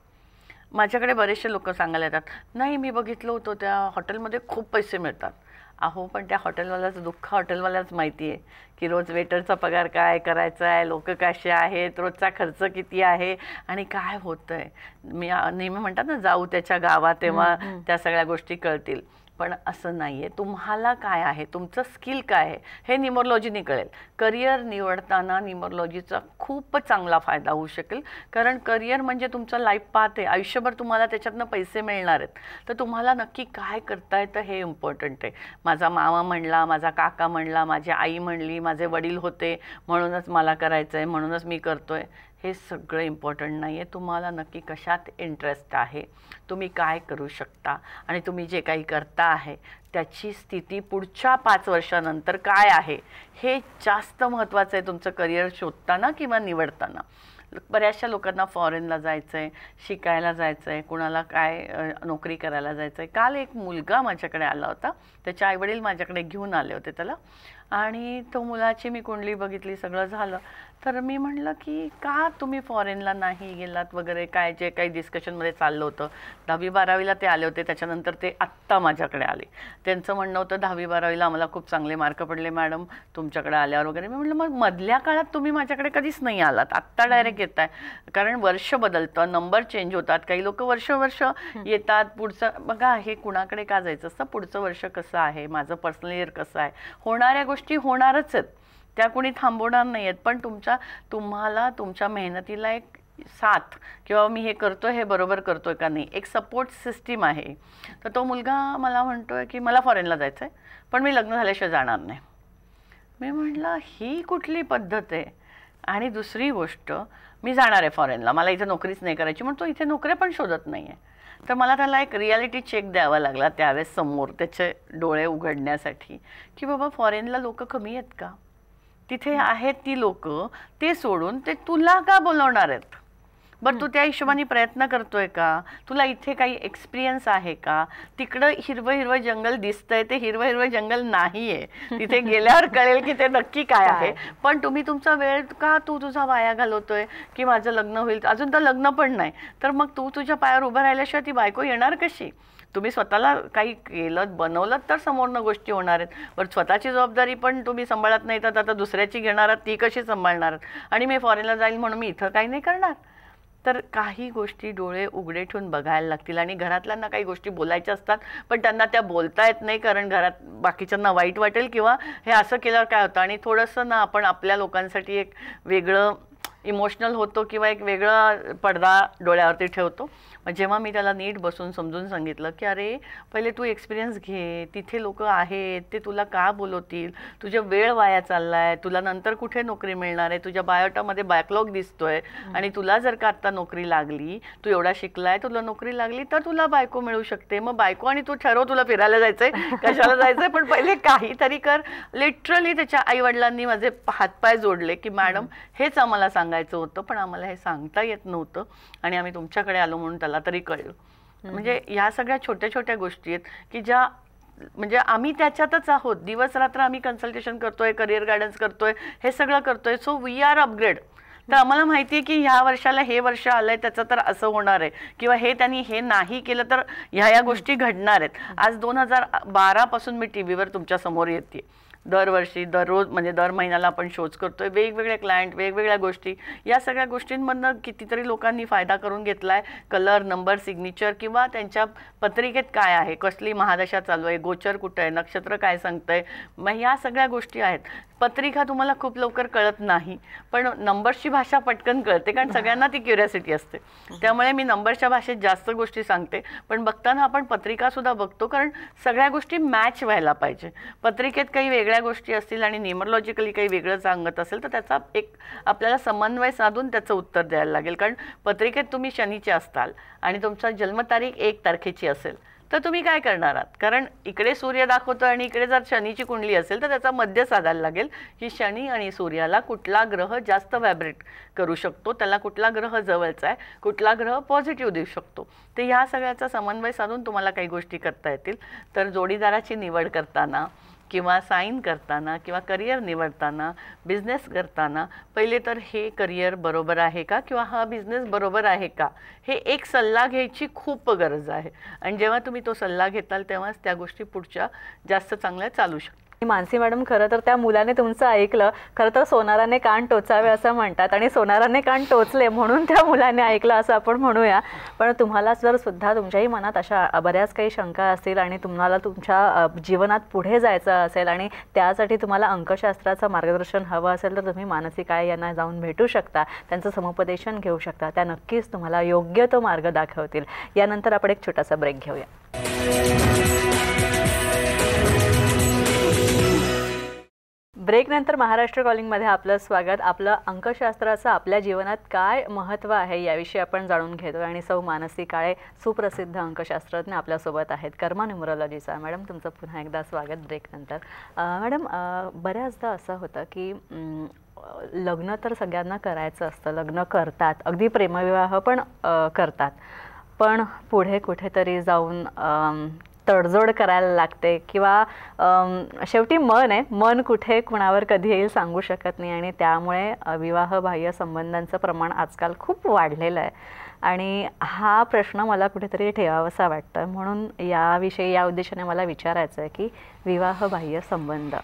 माझ्याकडे बरेचसे लोक सांगायला येतात नाही मी बघितलं होतं त्या हॉटेलमध्ये खूप पैसे मिळतात अहो पण त्या हॉटेलवाल्याचं दुःख हॉटेलवाल्याच माहिती आहे की रोज वेटरचा पगार काय करायचा आहे लोक कसे आहेत रोजचा खर्च किती आहे आणि काय होतं आहे मी नेहमी म्हणतात ना जाऊ त्याच्या गावात तेव्हा त्या सगळ्या गोष्टी कळतील पण असं नाही आहे तुम्हाला काय आहे तुमचं स्किल काय आहे हे न्युमरोलॉजीने कळेल करिअर निवडताना न्युमरोलॉजीचा खूप चांगला फायदा होऊ शकेल कारण करिअर म्हणजे तुमचं लाईफ पाहते आयुष्यभर तुम्हाला त्याच्यातनं पैसे मिळणार आहेत तर तुम्हाला नक्की काय करता येतं हे इम्पॉर्टंट आहे माझा मामा म्हणला माझा काका म्हणला माझी आई म्हणली माझे वडील होते म्हणूनच मला करायचं आहे म्हणूनच मी करतो आहे हे सगळं इम्पॉर्टंट नाही आहे तुम्हाला नक्की कशात इंटरेस्ट आहे तुम्ही काय करू शकता आणि तुम्ही जे काही करता आहे त्याची स्थिती पुढच्या पाच वर्षानंतर काय आहे हे जास्त महत्त्वाचं आहे तुमचं करिअर शोधताना किंवा निवडताना बऱ्याचशा लोकांना फॉरेनला जायचं आहे शिकायला जायचं आहे कुणाला काय नोकरी करायला जायचं आहे काल एक मुलगा माझ्याकडे आला होता त्याचे आईवडील माझ्याकडे घेऊन आले होते त्याला आणि तो मुलाची मी कुंडली बघितली सगळं झालं तर मी म्हटलं की का तुम्ही फॉरेनला नाही गेलात वगैरे काय जे काही डिस्कशनमध्ये चाललं होतं दहावी बारावीला ते आले होते त्याच्यानंतर ते आत्ता माझ्याकडे आले त्यांचं म्हणणं होतं दहावी बारावीला आम्हाला खूप चांगले मार्क पडले मॅडम तुमच्याकडे आल्यावर वगैरे मी म्हटलं मग मधल्या काळात तुम्ही माझ्याकडे कधीच नाही आलात आत्ता डायरेक्ट येत आहे कारण वर्ष बदलतं नंबर चेंज होतात काही लोक वर्ष वर्ष येतात पुढचं बघा हे कुणाकडे का जायचं असतं पुढचं वर्ष कसं आहे माझं पर्सनल इयर कसं आहे होणाऱ्या गोष्टी होणारच आहेत त्या कोणी थांबवणार नाही आहेत पण तुमच्या तुम्हाला तुमच्या मेहनतीला एक साथ किंवा मी हे करतो हे बरोबर करतो आहे का नाही एक सपोर्ट सिस्टीम आहे तर तो मुलगा मला म्हणतो आहे की मला फॉरेनला जायचं आहे पण मी लग्न झाल्याशिवाय जाणार नाही मी म्हटलं ही कुठली पद्धत आहे आणि दुसरी गोष्ट मी जाणार आहे फॉरेनला मला इथे नोकरीच नाही करायची म्हणून तो इथे नोकऱ्या पण शोधत नाही आहे तर मला त्याला एक रियालिटी चेक द्यावा लागला त्यावेळेस समोर त्याचे डोळे उघडण्यासाठी की बाबा फॉरेनला लोक कमी आहेत का तिथे आहेत ती लोक ते सोडून ते तुला का बोलवणार आहेत बर तू त्या हिशोबाने प्रयत्न करतोय का तुला इथे काही एक्सपिरियन्स आहे का तिकडं हिरवं हिरवं जंगल दिसतंय ते हिरवं हिरवं जंगल नाहीये तिथे गेल्यावर कळेल की ते नक्की काय आहे पण तुम्ही तुमचा वेळ का तू तुझा वाया घालवतोय की माझं लग्न होईल अजून तर लग्न पण नाही तर मग तू तुझ्या पायावर उभं राहिल्याशिवाय ती बायको येणार कशी तुम्ही स्वतःला काही केलं बनवलं तर समोरनं गोष्टी होणार आहेत पण स्वतःची जबाबदारी पण तुम्ही सांभाळत नाही तर आता दुसऱ्याची घेणार ती कशी सांभाळणार आणि मी फॉरेनला जाईल म्हणून मी इथं काही नाही करणार तर काही गोष्टी डोळे उघडे ठेवून बघायला लागतील आणि घरातल्यांना काही गोष्टी बोलायच्या असतात पण त्यांना त्या बोलता येत नाही कारण घरात बाकीच्यांना वाईट वाटेल किंवा हे असं केल्यावर काय होतं आणि थोडंसं ना आपण आपल्या लोकांसाठी एक वेगळं इमोशनल होतो किंवा एक वेगळा पडदा डोळ्यावरती ठेवतो जेव्हा मी त्याला नीट बसून समजून सांगितलं की अरे पहिले तू एक्सपिरियन्स घे तिथे लोक आहेत ते तुला का बोलवतील तुझ्या वेळ वाया चालला आहे तुला नंतर कुठे नोकरी मिळणार आहे तुझ्या बायोटामध्ये बॅकलॉग दिसतोय आणि तुला जर का आत्ता नोकरी लागली तू एवढा शिकलाय तुला नोकरी लागली तर तुला बायको मिळू शकते मग बायको आणि तू ठरव तुला फिरायला जायचंय कशाला जायचंय पण पहिले काहीतरी कर लिटरली त्याच्या आईवडिलांनी माझे हातपाय जोडले की मॅडम हेच आम्हाला सांगायचं होतं पण आम्हाला हे सांगता येत नव्हतं आणि आम्ही तुमच्याकडे आलो म्हणून त्याला मला तरी कळलं म्हणजे ह्या सगळ्या छोट्या छोट्या गोष्टी आहेत की ज्या म्हणजे आम्ही त्याच्यातच आहोत दिवस रात्र आम्ही कन्सल्टेशन करतोय करिअर गायडन्स करतोय हे सगळं करतोय सो वी आर अपग्रेड तर आम्हाला माहिती आहे की ह्या वर्षाला हे वर्ष आलंय त्याचं तर असं होणार आहे किंवा हे त्यांनी हे नाही केलं तर ह्या या गोष्टी घडणार आहेत आज दोन हजार पासून मी टीव्हीवर व्हीवर तुमच्या समोर येते दरवर्षी दररोज म्हणजे दर महिन्याला आपण शोज करतोय वेगवेगळे क्लायंट वेगवेगळ्या गोष्टी या सगळ्या गोष्टींमधनं कितीतरी लोकांनी फायदा करून घेतला आहे कलर नंबर सिग्नेचर किंवा त्यांच्या पत्रिकेत काय आहे कसली महादशा चालू आहे गोचर कुठं आहे नक्षत्र काय आहे मग ह्या सगळ्या गोष्टी आहेत पत्रिका तुम्हाला खूप लवकर कळत नाही पण नंबर्सची भाषा पटकन कळते कारण सगळ्यांना ती क्युरियासिटी असते त्यामुळे मी नंबरच्या भाषेत जास्त गोष्टी सांगते पण बघताना आपण पत्रिकासुद्धा बघतो कारण सगळ्या गोष्टी मॅच व्हायला पाहिजे पत्रिकेत काही वेगळ्या वेगळ्या गोष्टी असतील आणि न्यूमरलॉजिकली काही वेगळं सांगत असेल तर त्याचा एक आपल्याला समन्वय साधून त्याचं उत्तर द्यायला लागेल कारण पत्रिकेत तुम्ही शनीचे असताल आणि तुमचा जन्मतारीख एक तारखेची असेल तर तुम्ही काय करणार आहात कारण इकडे सूर्य दाखवतो आणि इकडे जर शनीची कुंडली असेल तर त्याचा मध्य साधायला लागेल की शनी आणि सूर्याला कुठला ग्रह जास्त व्हायब्रेट करू शकतो त्याला कुठला ग्रह जवळचा आहे कुठला ग्रह पॉझिटिव्ह देऊ शकतो तर ह्या सगळ्याचा समन्वय साधून तुम्हाला काही गोष्टी करता येतील तर जोडीदाराची निवड करताना किंवा साईन करताना किंवा करिअर निवडताना बिझनेस करताना पहिले तर हे करिअर बरोबर आहे का किंवा हा बिझनेस बरोबर आहे का हे एक सल्ला घ्यायची खूप गरज आहे आणि जेव्हा तुम्ही तो सल्ला घेताल तेव्हाच त्या गोष्टी पुढच्या जास्त चांगल्या चालू शकतात मानसी मॅडम खरं तर त्या मुलाने तुमचं ऐकलं खरं तर सोनाराने कान टोचावे असं म्हणतात आणि सोनाराने कान टोचले म्हणून त्या मुलाने ऐकलं असं आपण म्हणूया पण तुम्हाला जर सुद्धा तुमच्याही मनात अशा बऱ्याच काही शंका असतील आणि तुम्हाला तुमच्या जीवनात पुढे जायचं असेल आणि त्यासाठी तुम्हाला अंकशास्त्राचं मार्गदर्शन हवं असेल तर तुम्ही मानसी काय यांना जाऊन भेटू शकता त्यांचं समुपदेशन घेऊ शकता त्या नक्कीच तुम्हाला योग्य तो मार्ग दाखवतील यानंतर आपण एक छोटासा ब्रेक घेऊया ब्रेकनंतर महाराष्ट्र कॉलिंगमध्ये आपलं स्वागत आपलं अंकशास्त्राचं आपल्या जीवनात काय महत्त्व आहे याविषयी आपण जाणून घेतो आणि सौ मानसी काळे सुप्रसिद्ध अंकशास्त्रज्ञ आपल्यासोबत आहेत कर्मा न्युमरॉलॉजीचा मॅडम तुमचं पुन्हा एकदा स्वागत ब्रेकनंतर मॅडम बऱ्याचदा असं होतं की लग्न तर सगळ्यांना करायचं असतं लग्न करतात अगदी प्रेमविवाह पण करतात पण पुढे कुठेतरी जाऊन तडजोड करायला लागते किंवा शेवटी मन आहे मन कुठे कुणावर कधी येईल सांगू शकत नाही आणि त्यामुळे विवाहबाह्य संबंधांचं प्रमाण आजकाल खूप वाढलेलं आहे आणि हा प्रश्न मला कुठेतरी ठेवावासा वाटतं म्हणून याविषयी या उद्देशाने मला विचारायचं आहे की विवाहबाह्य संबंध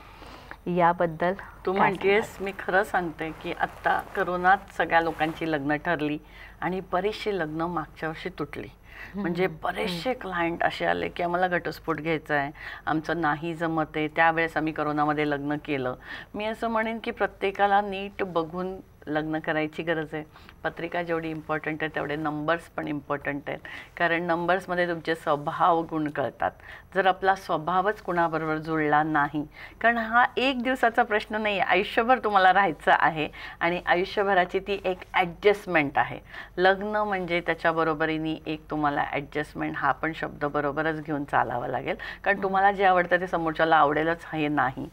याबद्दल तू म्हणतेस मी खरं सांगते की आत्ता करोनात सगळ्या लोकांची लग्न ठरली आणि बरीचशी लग्न मागच्या वर्षी तुटली म्हणजे बरेचसे क्लायंट असे आले की आम्हाला घटस्फोट घ्यायचा आहे आमचं नाही जमत आहे त्यावेळेस आम्ही करोनामध्ये लग्न केलं मी असं म्हणेन की प्रत्येकाला नीट बघून लग्न करायची गरज आहे पत्रिका जेवढी इम्पॉर्टंट आहे तेवढे नंबर्स पण इम्पॉर्टंट आहेत कारण नंबर्समध्ये तुमचे स्वभाव गुण कळतात जर आपला स्वभावच कुणाबरोबर जुळला नाही कारण हा एक दिवसाचा प्रश्न नाही आहे आयुष्यभर तुम्हाला राहायचं आहे आणि आयुष्यभराची ती एक ॲडजस्टमेंट आहे लग्न म्हणजे त्याच्याबरोबरीने एक तुम्हाला ॲडजस्टमेंट हा पण शब्द बरोबरच घेऊन चालावा लागेल कारण तुम्हाला जे आवडतं ते समोरच्याला आवडेलच हे नाही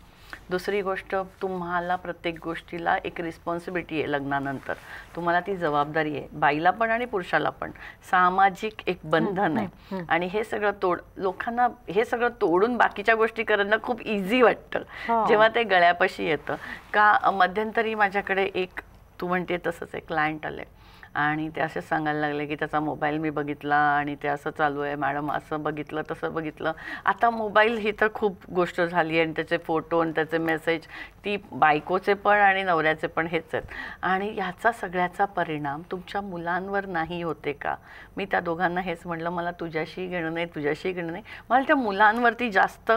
दुसरी गोष्ट तुम्हाला प्रत्येक गोष्टीला एक रिस्पॉन्सिबिलिटी आहे लग्नानंतर तुम्हाला ती जबाबदारी आहे बाईला पण आणि पुरुषाला पण सामाजिक एक बंधन आहे आणि हे सगळं तोड लोकांना हे सगळं तोडून बाकीच्या गोष्टी करणं खूप इझी वाटतं हो. जेव्हा ते गळ्यापाशी येतं का मध्यंतरी माझ्याकडे एक तू म्हणते तसंच एक क्लायंट आले आणि ते असेच सांगायला लागले की त्याचा मोबाईल मी बघितला आणि ते असं चालू आहे मॅडम असं बघितलं तसं बघितलं आता मोबाईल ही तर खूप गोष्ट झाली आणि त्याचे फोटो आणि त्याचे मेसेज ती बायकोचे पण आणि नवऱ्याचे पण हेच आहेत आणि ह्याचा सगळ्याचा परिणाम तुमच्या मुलांवर नाही होते का मी त्या दोघांना हेच म्हटलं मला तुझ्याशी घेणं नाही तुझ्याशी घेणं नाही मला त्या मुलांवरती जास्त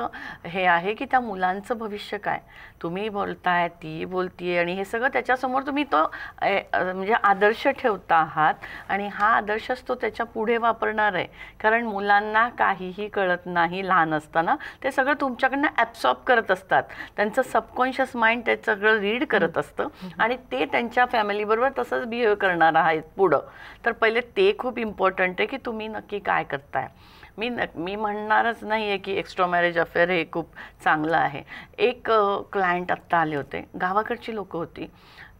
हे आहे की त्या मुलांचं भविष्य काय तुम्ही बोलताय ती बोलतीये आणि हे सगळं त्याच्यासमोर तुम्ही तो म्हणजे आदर्श ठेवता आहात आणि हा आदर्शच तो त्याच्या पुढे वापरणार आहे कारण मुलांना काहीही कळत नाही लहान असताना ते सगळं तुमच्याकडनं ॲब्सॉर्ब करत असतात त्यांचं सबकॉन्शियस माइंड ते सगळं रीड करत असतं आणि ते त्यांच्या फॅमिलीबरोबर तसंच बिहेव करणार आहेत पुढं तर पहिले ते खूप इम्पॉर्टंट आहे की तुम्ही नक्की काय करताय मी न मी म्हणणारच नाही आहे की एक्स्ट्रा मॅरेज अफेअर हे खूप चांगलं आहे एक क्लायंट आत्ता आले होते गावाकडची लोकं होती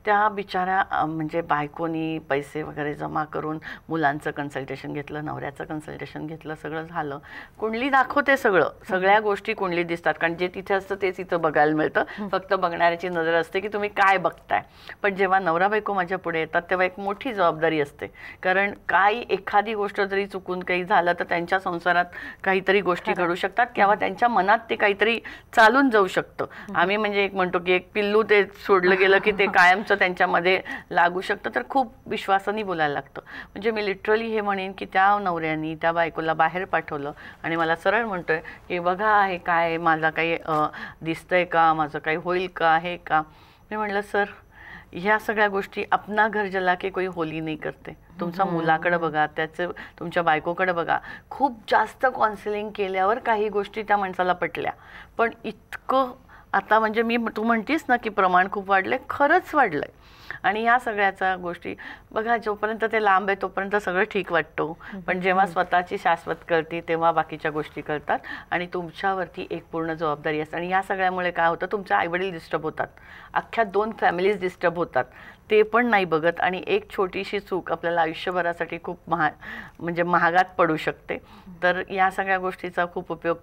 त्या बिचाऱ्या म्हणजे बायकोनी पैसे वगैरे जमा करून मुलांचं कन्सल्टेशन घेतलं नवऱ्याचं कन्सल्टेशन घेतलं सगळं झालं कुंडली दाखवते सगळं सगळ्या गोष्टी कुंडली दिसतात कारण जे तिथे असतं तेच इथं बघायला मिळतं फक्त बघणाऱ्याची नजर असते की तुम्ही काय बघताय पण जेव्हा नवरा बायको माझ्या पुढे येतात तेव्हा एक मोठी जबाबदारी असते कारण काही एखादी गोष्ट जरी चुकून काही झालं तर त्यांच्या संसारात काहीतरी गोष्टी घडू शकतात किंवा त्यांच्या मनात ते काहीतरी चालून जाऊ शकतं आम्ही म्हणजे एक म्हणतो की एक पिल्लू ते सोडलं गेलं की ते कायम गोष्ट त्यांच्यामध्ये लागू शकतं तर खूप विश्वासाने बोलायला लागतं म्हणजे मी लिटरली हे म्हणेन की त्या नवऱ्यानी त्या बायकोला बाहेर पाठवलं आणि मला सरळ म्हणतोय की बघा हे काय माझा काही दिसतंय का माझं काही होईल का आहे का मी म्हटलं सर ह्या सगळ्या गोष्टी अपना घर जला की कोणी होली नाही करते तुमचा हो. मुलाकडं बघा त्याचं तुमच्या बायकोकडे बघा खूप जास्त काउन्सिलिंग केल्यावर काही गोष्टी त्या माणसाला पटल्या पण इतकं आता म्हणजे मी तू म्हणतीस ना की प्रमाण खूप वाढलं आहे खरंच वाढलं आहे आणि या सगळ्याचा गोष्टी बघा जोपर्यंत ते लांब आहे तोपर्यंत सगळं ठीक वाटतो पण जेव्हा स्वतःची शाश्वत करते तेव्हा बाकीच्या गोष्टी करतात आणि तुमच्यावरती एक पूर्ण जबाबदारी असते आणि या सगळ्यामुळे काय होतं तुमचे आईवडील डिस्टर्ब होतात अख्ख्या दोन फॅमिलीज डिस्टर्ब होतात ते पण नाही बघत आणि एक छोटीशी चूक आपल्याला आयुष्यभरासाठी खूप महा म्हणजे महागात पडू शकते तर या सगळ्या गोष्टीचा खूप उपयोग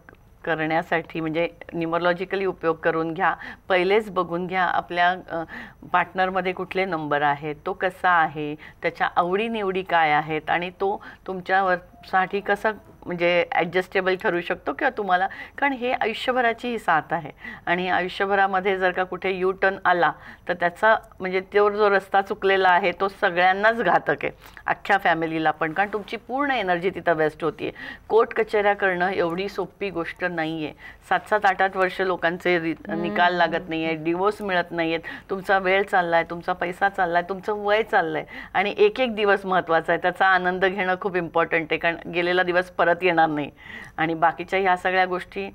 करण्यासाठी म्हणजे न्युमरॉलॉजिकली उपयोग करून घ्या पहिलेच बघून घ्या आपल्या पार्टनरमध्ये कुठले नंबर आहेत तो कसा आहे त्याच्या आवडीनिवडी काय आहेत आणि तो तुमच्यावरसाठी कसा म्हणजे ॲडजस्टेबल ठरू शकतो किंवा तुम्हाला कारण हे आयुष्यभराची ही साथ आहे आणि आयुष्यभरामध्ये जर का कुठे यू टर्न आला तर त्याचा म्हणजे तो जो रस्ता चुकलेला आहे तो सगळ्यांनाच घातक आहे अख्ख्या फॅमिलीला पण कारण तुमची पूर्ण एनर्जी तिथं वेस्ट होती कोर्ट कचेऱ्या करणं एवढी सोपी गोष्ट नाही आहे सात सात आठ आठ वर्ष लोकांचे निकाल लागत नाही आहे डिवोर्स मिळत नाही आहेत तुमचा वेळ चालला आहे तुमचा पैसा चालला आहे तुमचं वय चाललं आहे आणि एक एक दिवस महत्त्वाचा आहे त्याचा आनंद घेणं खूप इम्पॉर्टंट आहे कारण गेलेला दिवस परत परत येणार नाही आणि बाकीच्या ह्या सगळ्या गोष्टी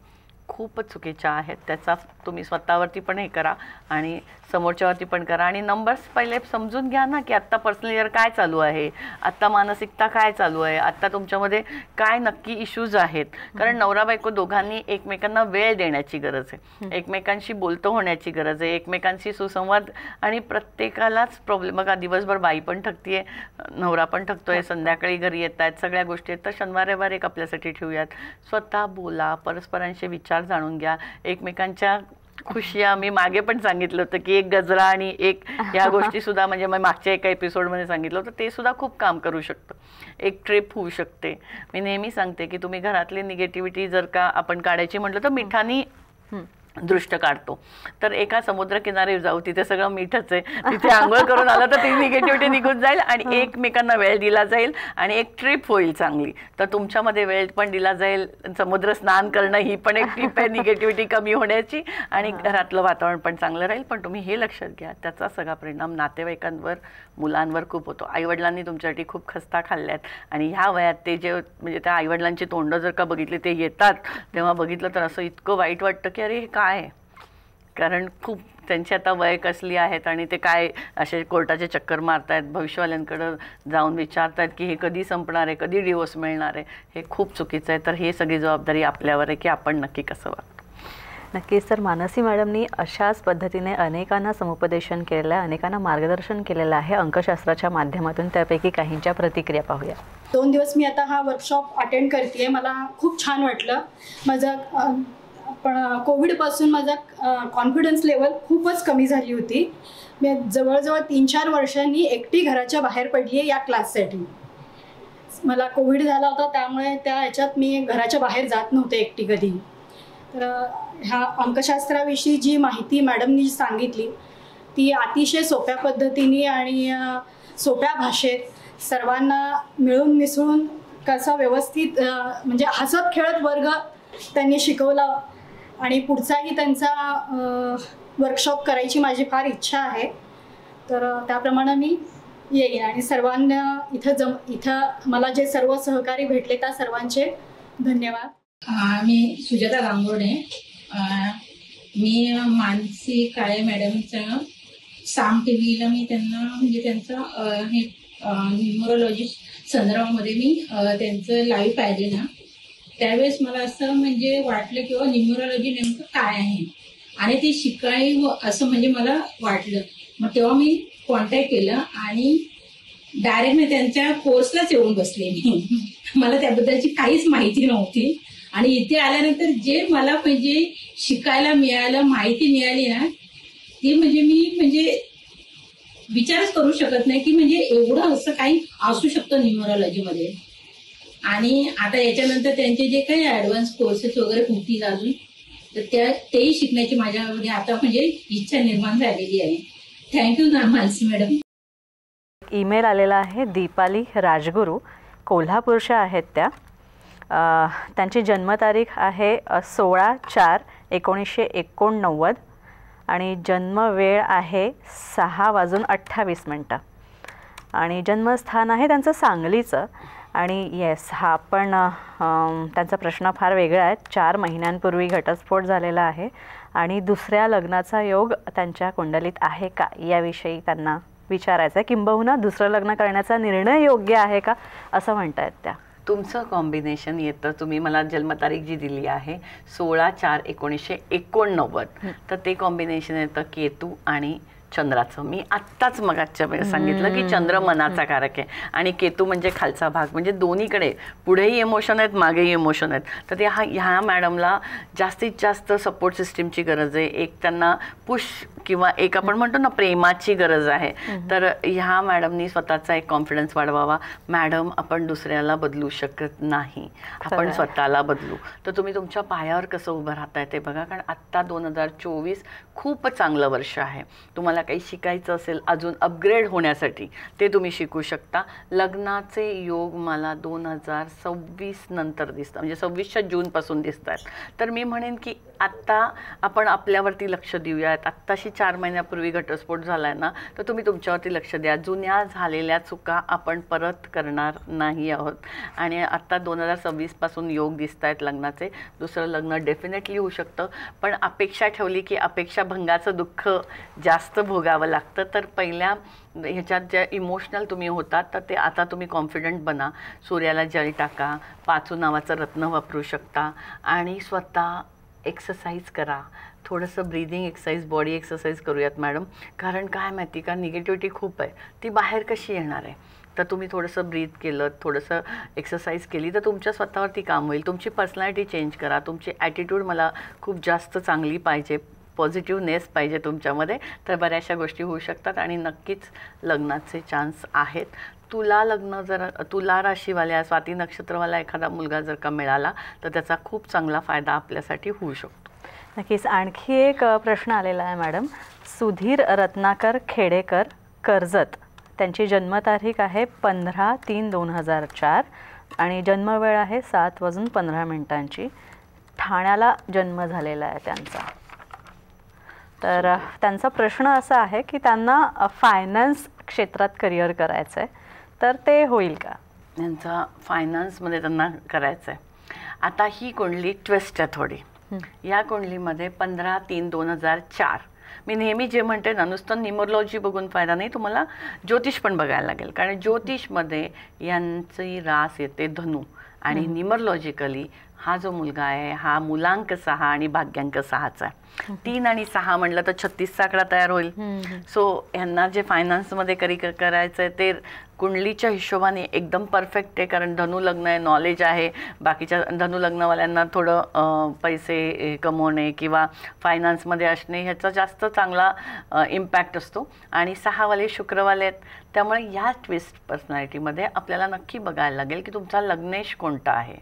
खूपच चुकीच्या आहेत त्याचा तुम्ही स्वतःवरती पण हे करा आणि समोरच्यावरती पण करा आणि नंबर्स पहिले समजून घ्या ना की आत्ता पर्सनल इयर काय चालू आहे आत्ता मानसिकता काय चालू आहे आत्ता तुमच्यामध्ये काय नक्की इश्यूज आहेत कारण नवरा बायको दोघांनी एकमेकांना वेळ देण्याची गरज आहे एकमेकांशी बोलतो होण्याची गरज आहे एकमेकांशी सुसंवाद आणि प्रत्येकालाच प्रॉब्लेम बघा दिवसभर बाई पण थकतीये नवरा पण थकतोय संध्याकाळी घरी येत आहेत सगळ्या गोष्टी आहेत तर शनिवार रविवार एक आपल्यासाठी ठेवूयात स्वतः बोला परस्परांशी विचार जाणून घ्या एकमेकांच्या खुशिया आम्ही मागे पण सांगितलं होतं की एक गजरा आणि एक या गोष्टी सुद्धा म्हणजे मागच्या एका एपिसोडमध्ये सांगितलं होतं ते सुद्धा खूप काम करू शकतं एक ट्रिप होऊ शकते मी नेहमी सांगते की तुम्ही घरातली निगेटिव्हिटी जर का आपण काढायची म्हटलं तर मिठानी दृष्ट काढतो तर एका समुद्रकिनारी जाऊ तिथे सगळं मीठच आहे तिथे आंघोळ करून आलं तर ती निगेटिव्हिटी निघून जाईल आणि एकमेकांना वेळ दिला जाईल आणि एक ट्रिप होईल चांगली तर तुमच्यामध्ये वेळ पण दिला जाईल समुद्र स्नान करणं ही पण एक ट्रिप आहे निगेटिव्हिटी कमी होण्याची आणि घरातलं वातावरण पण चांगलं राहील पण तुम्ही हे लक्षात घ्या त्याचा सगळा परिणाम नातेवाईकांवर मुलांवर खूप होतो आईवडिलांनी तुमच्यासाठी खूप खस्ता खाल्ल्यात आणि ह्या वयात ते जे म्हणजे त्या आईवडिलांची तोंडं जर का बघितली ते येतात तेव्हा बघितलं तर असं इतकं वाईट वाटतं की अरे हे का काय कारण खूप त्यांची आता वय कसली आहेत आणि ते काय असे कोर्टाचे चक्कर मारत आहेत भविष्यवाल्यांकडं जाऊन विचारत आहेत की हे कधी संपणार आहे कधी डिवोर्स मिळणार आहे हे खूप चुकीचं आहे तर हे सगळी जबाबदारी आपल्यावर आहे की आपण नक्की कसं वागतो नक्कीच तर मानसी मॅडमनी अशाच पद्धतीने अनेकांना समुपदेशन केलेलं आहे अनेकांना मार्गदर्शन केलेलं आहे अंकशास्त्राच्या माध्यमातून त्यापैकी काहींच्या प्रतिक्रिया पाहूया दोन दिवस मी आता हा वर्कशॉप अटेंड करते मला खूप छान वाटलं माझं पण कोविडपासून माझा कॉन्फिडन्स लेवल खूपच कमी झाली होती मी जवळजवळ तीन चार वर्षांनी एकटी घराच्या बाहेर पडली आहे या क्लाससाठी मला कोविड झाला होता त्यामुळे त्या ह्याच्यात मी घराच्या बाहेर जात नव्हते एकटी कधी तर ह्या अंकशास्त्राविषयी जी माहिती मॅडमनी सांगितली ती अतिशय सोप्या पद्धतीने आणि सोप्या भाषेत सर्वांना मिळून मिसळून कसा व्यवस्थित म्हणजे हसत खेळत वर्ग त्यांनी शिकवला आणि पुढचाही त्यांचा वर्कशॉप करायची माझी फार इच्छा आहे तर त्याप्रमाणे मी येईन आणि सर्वांना इथं जम इथं मला जे सर्व सहकारी भेटले त्या सर्वांचे धन्यवाद मी सुजाता गांगोडे मी मानसी काळे मॅडमचं साम टी व्हीला मी त्यांना म्हणजे त्यांचं हे न्युमरोलॉजिस्ट संदर्भामध्ये मी त्यांचं लाईव्ह पाहिले ना त्यावेळेस मला असं म्हणजे वाटलं की न्यूरोलॉजी नेमकं काय आहे आणि ते शिकाय हो, असं म्हणजे मला वाटलं मग तेव्हा मी कॉन्टॅक्ट केलं आणि डायरेक्ट मी त्यांच्या कोर्सलाच येऊन बसले मी मला त्याबद्दलची काहीच माहिती नव्हती आणि इथे आल्यानंतर जे मला म्हणजे शिकायला मिळालं माहिती मिळाली ना ते म्हणजे मी म्हणजे विचारच करू शकत नाही की म्हणजे एवढं असं काही असू शकतं मध्ये आणि आता याच्यानंतर त्यांचे जे काही ऍडव्हान्स कोर्सेस वगैरे होतील अजून तर त्या तेही शिकण्याची माझ्यामध्ये म्हणजे आता म्हणजे इच्छा निर्माण झालेली आहे थँक्यू ना मानसी मॅडम ईमेल आलेला आहे दीपाली राजगुरू कोल्हापूरच्या आहेत त्या त्यांची जन्मतारीख आहे सोळा चार एकोणीसशे एकोणनव्वद आणि जन्मवेळ आहे सहा वाजून अठ्ठावीस मिनटं आणि जन्मस्थान आहे त्यांचं सांगलीचं आणि येस हा पण त्यांचा प्रश्न फार वेगळा आहे चार महिन्यांपूर्वी घटस्फोट झालेला आहे आणि दुसऱ्या लग्नाचा योग त्यांच्या कुंडलीत आहे का याविषयी त्यांना विचारायचं आहे किंबहुना दुसरं लग्न करण्याचा निर्णय योग्य आहे का असं आहेत त्या तुमचं कॉम्बिनेशन येतं तुम्ही मला जन्मतारीख जी दिली आहे सोळा चार एकोणीसशे एकोणनव्वद तर ते कॉम्बिनेशन येतं केतू आणि चंद्राचं मी आत्ताच मगाच्या वेळेस सांगितलं की चंद्र मनाचा कारक आहे आणि केतू म्हणजे खालचा भाग म्हणजे दोन्हीकडे पुढेही इमोशन आहेत मागेही इमोशन आहेत तर ते हा ह्या मॅडमला जास्तीत जास्त सपोर्ट सिस्टीमची गरज आहे एक त्यांना पुश किंवा एक आपण म्हणतो ना प्रेमाची गरज आहे तर ह्या मॅडमनी स्वतःचा एक कॉन्फिडन्स वाढवावा मॅडम आपण दुसऱ्याला बदलू शकत नाही आपण स्वतःला बदलू तर तुम्ही तुमच्या पायावर कसं उभं राहताय ते बघा कारण आत्ता दोन हजार चोवीस खूप चांगलं वर्ष आहे तुम्हाला काही शिकायचं असेल अजून अपग्रेड होण्यासाठी ते तुम्ही शिकू शकता लग्नाचे योग मला दोन हजार सव्वीस नंतर दिसतात म्हणजे सव्वीसच्या जूनपासून दिसतात तर मी म्हणेन की आत्ता आपण आपल्यावरती लक्ष देऊयात आत्ताशी चार महिन्यापूर्वी घटस्फोट झाला आहे ना तर तुम्ही तुमच्यावरती लक्ष द्या जुन्या झालेल्या चुका आपण परत करणार नाही आहोत आणि आत्ता दोन हजार सव्वीसपासून योग दिसत आहेत लग्नाचे दुसरं लग्न डेफिनेटली होऊ शकतं पण अपेक्षा ठेवली की अपेक्षाभंगाचं दुःख जास्त भो भोगावं लागतं तर पहिल्या ह्याच्यात ज्या इमोशनल तुम्ही होतात तर ते आता तुम्ही कॉन्फिडंट बना सूर्याला जल टाका पाचू नावाचं रत्न वापरू शकता आणि स्वतः एक्सरसाइज करा थोडंसं ब्रीदिंग एक्सरसाइज बॉडी एक्सरसाइज करूयात मॅडम कारण काय माहिती का निगेटिव्हिटी खूप आहे ती बाहेर कशी येणार आहे तर तुम्ही थोडंसं ब्रीथ केलं थोडंसं एक्सरसाइज केली तर तुमच्या स्वतःवरती काम होईल तुमची पर्सनॅलिटी चेंज करा तुमची ॲटिट्यूड मला खूप जास्त चांगली पाहिजे पॉझिटिव्हनेस पाहिजे तुमच्यामध्ये तर बऱ्याचशा गोष्टी होऊ शकतात आणि नक्कीच लग्नाचे चान्स आहेत तुला लग्न जर तुला राशीवाल्या स्वाती नक्षत्रवाला एखादा मुलगा जर का मिळाला तर त्याचा खूप चांगला फायदा आपल्यासाठी होऊ शकतो नक्कीच आणखी एक प्रश्न आलेला आहे मॅडम सुधीर रत्नाकर खेडेकर कर्जत त्यांची जन्मतारीख आहे पंधरा तीन दोन हजार चार आणि जन्मवेळ आहे सात वाजून पंधरा मिनिटांची ठाण्याला जन्म झालेला आहे त्यांचा तर त्यांचा प्रश्न असा आहे की त्यांना फायनान्स क्षेत्रात करिअर करायचं आहे तर ते होईल का त्यांचा फायनान्समध्ये त्यांना करायचं आहे आता ही कुंडली ट्विस्ट आहे थोडी या कुंडलीमध्ये पंधरा तीन दोन हजार चार मी नेहमी जे म्हणते ना नुसतं न्युमरोलॉजी बघून फायदा नाही तुम्हाला ज्योतिष पण बघायला लागेल कारण ज्योतिषमध्ये यांची रास येते धनू आणि निमरलॉजिकली हा जो मुलगा आहे हा मुलांक सहा आणि भाग्यांक सहाचा तीन आणि सहा म्हणलं तर छत्तीस साकडा तयार होईल सो यांना जे फायनान्समध्ये करी करायचं आहे ते कुंडलीच्या हिशोबाने एकदम परफेक्ट आहे कारण धनु लग्न आहे नॉलेज आहे बाकीच्या धनु धनुलग्नवाल्यांना थोडं पैसे कमवणे किंवा फायनान्समध्ये असणे ह्याचा जास्त चांगला इम्पॅक्ट असतो आणि सहावाले शुक्रवाले आहेत त्यामुळे या ट्विस्ट पर्सनॅलिटीमध्ये आपल्याला नक्की बघायला लागेल की तुमचा लग्नेश कोणता आहे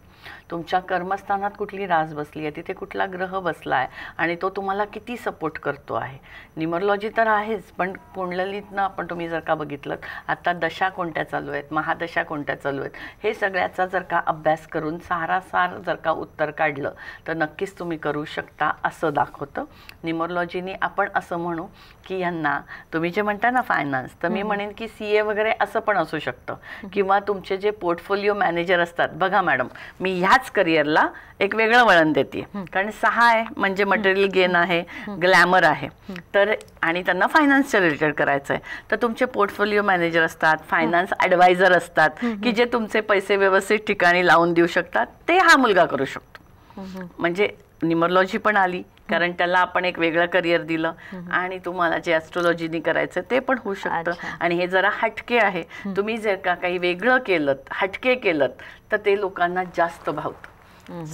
तुमच्या कर्मस्थानात कुठली रास बसली आहे तिथे कुठला ग्रह बसला आहे आणि तो तुम्हाला किती सपोर्ट करतो आहे निमरलॉजी तर आहेच पण कुंडलीतनं आपण तुम्ही जर का बघितलं आता दशा कोणत्या चालू आहेत महादशा कोणत्या चालू आहेत हे सगळ्याचा जर का अभ्यास करून सारासार जर का उत्तर काढलं तर नक्कीच तुम्ही करू शकता असं दाखवतं निमरलॉजीनी आपण असं म्हणू की यांना तुम्ही जे म्हणता ना फायनान्स तर मी म्हणेन की सी ए वगैरे असं पण असू शकतं किंवा तुमचे जे पोर्टफोलिओ मॅनेजर असतात बघा मॅडम मी ह्याच करिअरला एक वेगळं वळण देते कारण सहा आहे म्हणजे मटेरियल गेन आहे ग्लॅमर आहे तर आणि त्यांना फायनान्सच्या रिलेटेड करायचं आहे तर तुमचे पोर्टफोलिओ मॅनेजर असतात फायनान्स ॲडवायझर असतात की जे तुमचे पैसे व्यवस्थित ठिकाणी लावून देऊ शकतात ते हा मुलगा करू शकतो म्हणजे निमरलॉजी पण आली कारण त्याला आपण एक वेगळं करिअर दिलं आणि तुम्हाला जे ॲस्ट्रॉलॉजीनी करायचं ते पण होऊ शकतं आणि हे जरा हटके आहे तुम्ही जर का काही वेगळं केलं हटके केलं तर ते लोकांना जास्त भावतं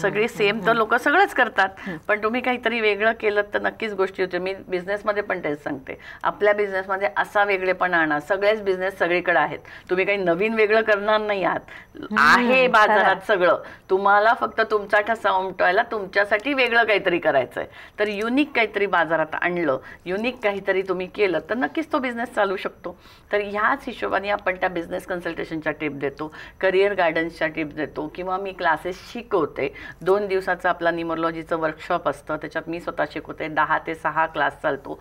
सगळे सेम तर लोक सगळंच करतात पण तुम्ही काहीतरी वेगळं केलं तर नक्कीच गोष्टी होते मी बिझनेसमध्ये पण तेच सांगते आपल्या बिझनेसमध्ये असा वेगळेपण आणा सगळेच बिझनेस सगळीकडे आहेत तुम्ही काही नवीन वेगळं करणार नाही आहात आहे बाजारात सगळं तुम्हाला फक्त तुमचा ठसा उमटवायला तुमच्यासाठी वेगळं काहीतरी करायचंय तर युनिक काहीतरी बाजारात आणलं युनिक काहीतरी तुम्ही केलं तर नक्कीच तो बिझनेस चालू शकतो तर ह्याच हिशोबाने आपण त्या बिझनेस कन्सल्टेशनच्या टिप देतो करिअर गायडन्सच्या टिप देतो किंवा मी क्लासेस शिकवतो शिकवते दोन दिवसाचं आपला न्युमरोलॉजीचं वर्कशॉप असतं त्याच्यात मी स्वतः शिकवते दहा ते सहा क्लास चालतो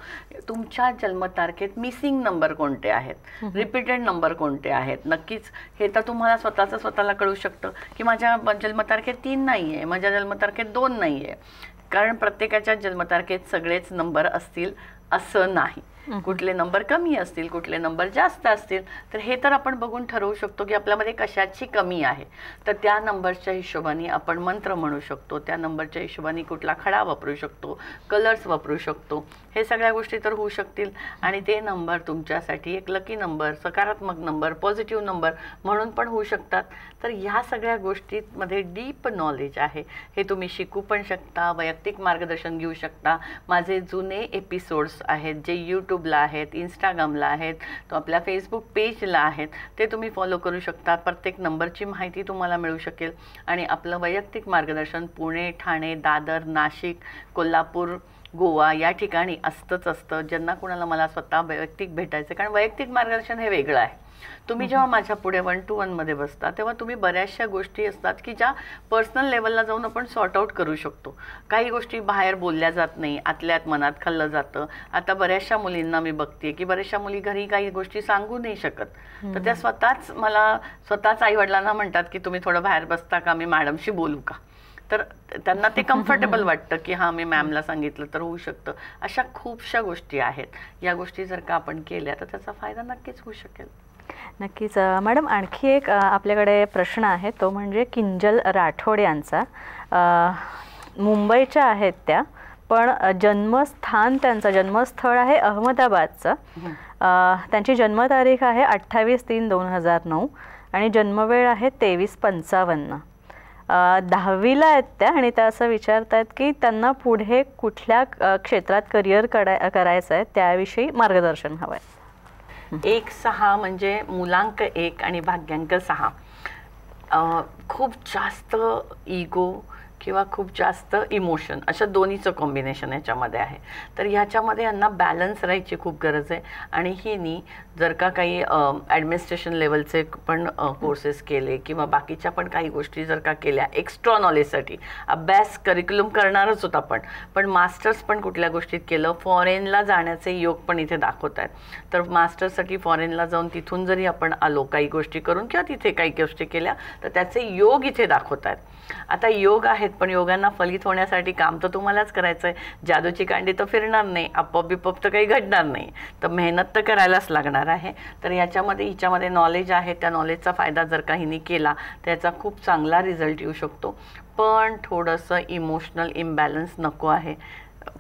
तुमच्या जन्मतारखेत मिसिंग नंबर कोणते आहेत रिपीटेड नंबर कोणते आहेत नक्कीच हे तर तुम्हाला स्वतःच स्वतःला कळू शकतं की माझ्या जन्मतारखेत तीन नाही आहे माझ्या जन्मतारखेत दोन नाही आहे कारण प्रत्येकाच्या जन्मतारखेत सगळेच नंबर असतील असं नाही कुठले नंबर कमी असतील कुठले नंबर जास्त असतील तर हे तर आपण बघून ठरवू शकतो की आपल्यामध्ये कशाची कमी आहे तर त्या नंबरच्या हिशोबाने आपण मंत्र म्हणू शकतो त्या नंबरच्या हिशोबाने कुठला खडा वापरू शकतो कलर्स वापरू शकतो हे सगळ्या गोष्टी तर होऊ शकतील आणि ते नंबर तुमच्यासाठी एक लकी नंबर सकारात्मक नंबर पॉझिटिव्ह नंबर म्हणून पण होऊ शकतात तर ह्या सगळ्या गोष्टीमध्ये डीप नॉलेज आहे हे तुम्ही शिकू पण शकता वैयक्तिक मार्गदर्शन घेऊ शकता माझे जुने एपिसोड्स आहेत जे यूट्यूब यूट्यूबला आहेत इंस्टाग्रामला आहेत तो आपल्या फेसबुक पेजला आहेत ते तुम्ही फॉलो करू शकता प्रत्येक नंबरची माहिती तुम्हाला मिळू शकेल आणि आपलं वैयक्तिक मार्गदर्शन पुणे ठाणे दादर नाशिक कोल्हापूर गोवा या ठिकाणी असतंच असतं ज्यांना कुणाला मला स्वतः वैयक्तिक भेटायचं कारण वैयक्तिक मार्गदर्शन हे वेगळं आहे तुम्ही जेव्हा माझ्या पुढे वन टू वन मध्ये बसता तेव्हा तुम्ही बऱ्याचशा गोष्टी असतात की ज्या पर्सनल लेवलला जाऊन आपण सॉर्ट आऊट करू शकतो काही गोष्टी बाहेर बोलल्या जात नाही आतल्यात मनात खाल्लं जातं आता बऱ्याचशा मुलींना मी बघते की बऱ्याचशा मुली घरी काही गोष्टी सांगू नाही शकत तर त्या स्वतःच मला स्वतःच आई वडिलांना म्हणतात की तुम्ही थोडं बाहेर बसता का मी मॅडमशी बोलू का तर त्यांना ते कम्फर्टेबल वाटतं की हां मी मॅमला सांगितलं तर होऊ शकतं अशा खूपशा गोष्टी आहेत या गोष्टी जर का आपण केल्या तर त्याचा फायदा नक्कीच होऊ शकेल नक्कीच मॅडम आणखी एक आपल्याकडे प्रश्न आहे तो म्हणजे किंजल राठोड यांचा मुंबईच्या आहेत त्या पण जन्मस्थान त्यांचं जन्मस्थळ आहे अहमदाबादचं त्यांची जन्मतारीख आहे अठ्ठावीस तीन दोन हजार नऊ आणि जन्मवेळ आहे तेवीस पंचावन्न दहावीला आहेत त्या आणि त्या असं विचारत आहेत की त्यांना पुढे कुठल्या क्षेत्रात करिअर कडाय करायचं आहे त्याविषयी मार्गदर्शन हवं आहे एक सहा म्हणजे मुलांक एक आणि भाग्यांक सहा खूप जास्त इगो किंवा खूप जास्त इमोशन अशा दोन्हीचं कॉम्बिनेशन याच्यामध्ये आहे तर ह्याच्यामध्ये यांना बॅलन्स राहायची खूप गरज आहे आणि ही नी जर का काही ॲडमिनिस्ट्रेशन लेवलचे पण कोर्सेस केले किंवा बाकीच्या पण काही गोष्टी जर का केल्या एक्स्ट्रा नॉलेजसाठी अभ्यास करिक्युलम करणारच होता पण पण मास्टर्स पण कुठल्या गोष्टीत केलं फॉरेनला जाण्याचे योग पण इथे दाखवत आहेत तर मास्टर्ससाठी फॉरेनला जाऊन तिथून जरी आपण आलो काही गोष्टी करून किंवा तिथे काही गोष्टी केल्या तर त्याचे योग इथे दाखवत आहेत आता योग आहे आहेत पण योगांना फलित होण्यासाठी काम तर तुम्हालाच करायचं आहे जादूची कांडी तर फिरणार नाही आपोआप बिपप तर काही घडणार नाही तर मेहनत तर करायलाच लागणार आहे तर याच्यामध्ये हिच्यामध्ये नॉलेज आहे त्या नॉलेजचा फायदा जर काहीने केला त्याचा खूप चांगला रिझल्ट येऊ शकतो पण थोडंसं इमोशनल इम्बॅलन्स नको आहे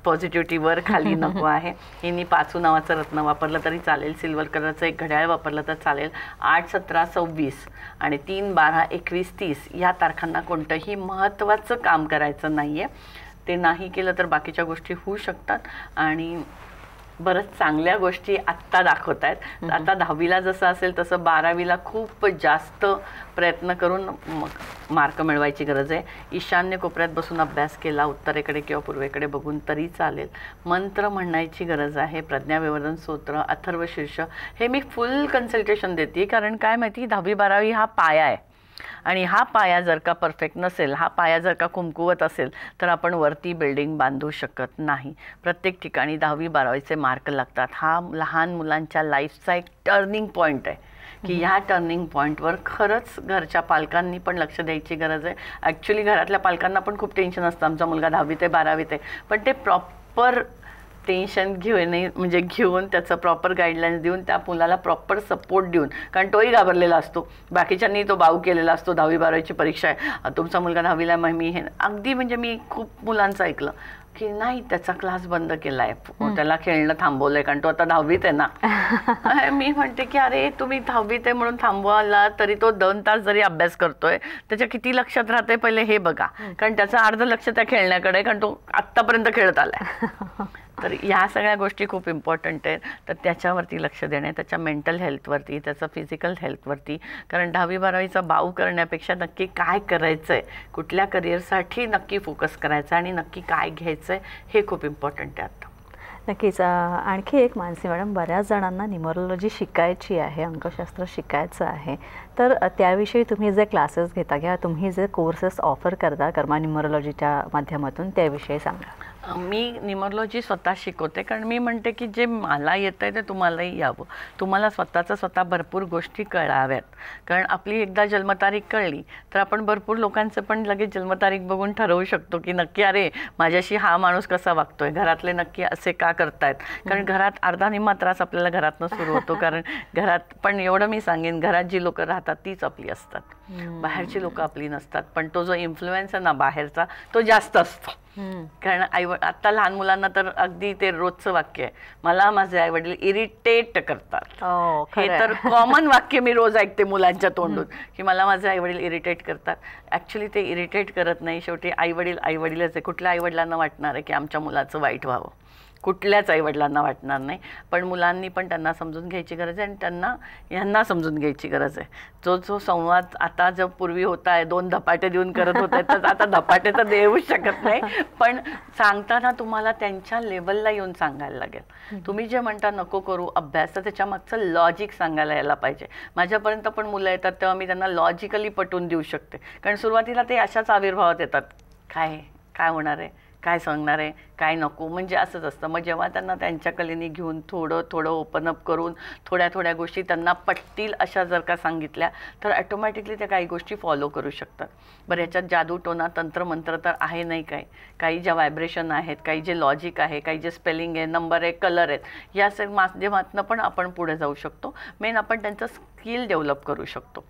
पॉझिटिव्हिटीवर खाली नको आहे यांनी पाचू नावाचं रत्न वापरलं तरी चालेल सिल्वर कलरचं एक घड्याळ वापरलं तर चालेल आठ सतरा सव्वीस आणि तीन बारा एकवीस तीस या तारखांना कोणतंही महत्त्वाचं काम करायचं नाही आहे ते नाही केलं तर बाकीच्या गोष्टी होऊ शकतात आणि बरंच चांगल्या गोष्टी आत्ता दाखवत आहेत आता दहावीला जसं असेल तसं बारावीला खूप जास्त प्रयत्न करून मार्क मिळवायची गरज आहे ईशान्य कोपऱ्यात बसून अभ्यास केला उत्तरेकडे किंवा पूर्वेकडे बघून तरी चालेल मंत्र म्हणायची गरज आहे प्रज्ञाविवर्धन सूत्र अथर्व शीर्ष हे मी फुल कन्सल्टेशन देते कारण काय माहिती दहावी बारावी हा पाया आहे आणि हा पाया जर का परफेक्ट नसेल हा पाया जर का कुमकुवत असेल तर आपण वरती बिल्डिंग बांधू शकत नाही प्रत्येक ठिकाणी दहावी बारावीचे मार्क लागतात हा लहान मुलांच्या लाईफचा एक टर्निंग पॉईंट आहे की ह्या टर्निंग पॉईंटवर खरंच घरच्या पालकांनी पण लक्ष द्यायची गरज आहे ॲक्च्युली घरातल्या पालकांना पण खूप टेन्शन असतं आमचा मुलगा दहावी ते बारावीत आहे पण ते प्रॉपर टेन्शन नाही म्हणजे घेऊन त्याचं प्रॉपर गाईडलाईन्स देऊन त्या मुलाला प्रॉपर सपोर्ट देऊन कारण तोही घाबरलेला असतो बाकीच्यांनी तो बाऊ केलेला असतो दहावी बारावीची परीक्षा आहे तुमचा मुलगा दहावीला मग मी हे अगदी म्हणजे मी खूप मुलांचं ऐकलं की नाही त्याचा क्लास बंद केला आहे त्याला खेळणं थांबवलंय कारण तो आता दहावीत आहे ना मी म्हणते की अरे तुम्ही दहावीत आहे म्हणून थांबवाला तरी तो दोन तास जरी अभ्यास करतोय त्याच्या किती लक्षात राहते पहिले हे बघा कारण त्याचं अर्ध लक्ष त्या खेळण्याकडे कारण तो आत्तापर्यंत खेळत आलाय तर या सगळ्या गोष्टी खूप इम्पॉर्टंट आहेत तर त्याच्यावरती लक्ष देणे त्याच्या मेंटल हेल्थवरती त्याचं फिजिकल हेल्थवरती कारण दहावी बारावीचा बाऊ करण्यापेक्षा नक्की काय करायचं आहे कुठल्या करिअरसाठी नक्की फोकस करायचं आणि नक्की काय घ्यायचं आहे हे खूप इम्पॉर्टंट आहे आता नक्कीच आणखी एक मानसी मॅडम बऱ्याच जणांना न्युमरोलॉजी शिकायची आहे अंकशास्त्र शिकायचं आहे तर त्याविषयी तुम्ही जे क्लासेस घेता किंवा तुम्ही जे कोर्सेस ऑफर करता कर्मा न्युमरोलॉजीच्या माध्यमातून त्याविषयी सांगा मी निमॉलॉजी स्वतः शिकवते कारण मी म्हणते की जे मला येत आहे ते तुम्हालाही यावं तुम्हाला स्वतःचं स्वतः भरपूर गोष्टी कळाव्यात कारण आपली एकदा जन्मतारीख कळली तर आपण भरपूर लोकांचं पण लगेच जन्मतारीख बघून ठरवू शकतो की नक्की अरे माझ्याशी हा माणूस कसा वागतोय घरातले नक्की असे का करतायत कारण घरात अर्धा निम्मा त्रास आपल्याला घरातनं सुरू होतो कारण घरात पण एवढं मी सांगेन घरात जी लोकं राहतात तीच आपली असतात बाहेरची लोक आपली नसतात पण तो जो इन्फ्लुएन्स आहे ना बाहेरचा तो जास्त असतो कारण आई आता लहान मुलांना तर अगदी ते रोजचं वाक्य आहे मला माझे आई वडील इरिटेट करतात हो, हे तर कॉमन वाक्य मी रोज ऐकते मुलांच्या तोंडून की मला माझे आई वडील इरिटेट करतात ऍक्च्युली ते इरिटेट करत नाही शेवटी आई वडील आई वडीलच आहे कुठल्या आई वडिलांना वाटणार आहे की आमच्या मुलाचं वाईट व्हावं कुठल्याच आईवडिलांना वाटणार नाही पण मुलांनी पण त्यांना समजून घ्यायची गरज आहे आणि त्यांना यांना समजून घ्यायची गरज आहे जो जो संवाद आता जो पूर्वी होता आहे दोन धपाटे देऊन करत होते तर आता धपाटे तर देऊ शकत नाही पण सांगताना तुम्हाला त्यांच्या लेवलला येऊन सांगायला लागेल तुम्ही जे म्हणता नको करू अभ्यास तर त्याच्या मागचं लॉजिक सांगायला यायला पाहिजे माझ्यापर्यंत पण मुलं येतात तेव्हा मी त्यांना लॉजिकली पटवून देऊ शकते कारण सुरुवातीला ते अशाच आविर्भावात येतात काय काय होणार आहे काय सांगणार आहे काय नको म्हणजे असंच असतं मग जेव्हा त्यांना त्यांच्या कलेने घेऊन थोडं थोडं ओपन अप करून थोड्या थोड्या गोष्टी त्यांना पटतील अशा जर का सांगितल्या तर ॲटोमॅटिकली त्या काही गोष्टी फॉलो करू शकतात बरं ह्याच्यात जादू टोना मंत्र तर आहे नाही काय काही ज्या व्हायब्रेशन आहेत काही जे लॉजिक आहे काही जे स्पेलिंग आहे नंबर आहे कलर आहेत या सग माध्यमातून पण आपण पुढे जाऊ शकतो मेन आपण त्यांचं स्किल डेव्हलप करू शकतो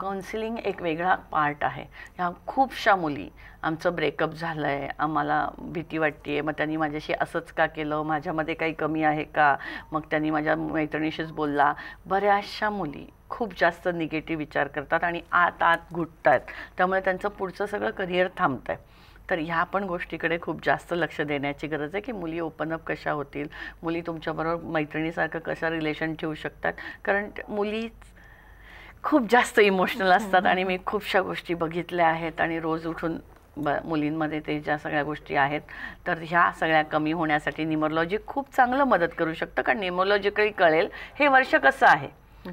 काउन्सिलिंग एक वेगळा पार्ट आहे ह्या खूपशा मुली आमचं ब्रेकअप झालं आहे आम्हाला भीती वाटते आहे मग त्यांनी माझ्याशी असंच का केलं माझ्यामध्ये काही कमी आहे का मग त्यांनी माझ्या मैत्रिणीशीच बोलला बऱ्याचशा मुली खूप जास्त निगेटिव्ह विचार करतात आणि आत आत घुटत आहेत त्यामुळे त्यांचं पुढचं सगळं करिअर थांबतं आहे तर ह्या पण गोष्टीकडे खूप जास्त लक्ष देण्याची गरज आहे की मुली ओपन अप कशा होतील मुली तुमच्याबरोबर मैत्रिणीसारखं कशा रिलेशन ठेवू शकतात कारण मुली खूप जास्त इमोशनल असतात आणि मी खूपशा गोष्टी बघितल्या आहेत आणि रोज उठून मुलींमध्ये ते ज्या सगळ्या गोष्टी आहेत तर ह्या सगळ्या कमी होण्यासाठी निमोलॉजी खूप चांगलं मदत करू शकतं कारण निमोलॉजिकली कळेल हे वर्ष कसं आहे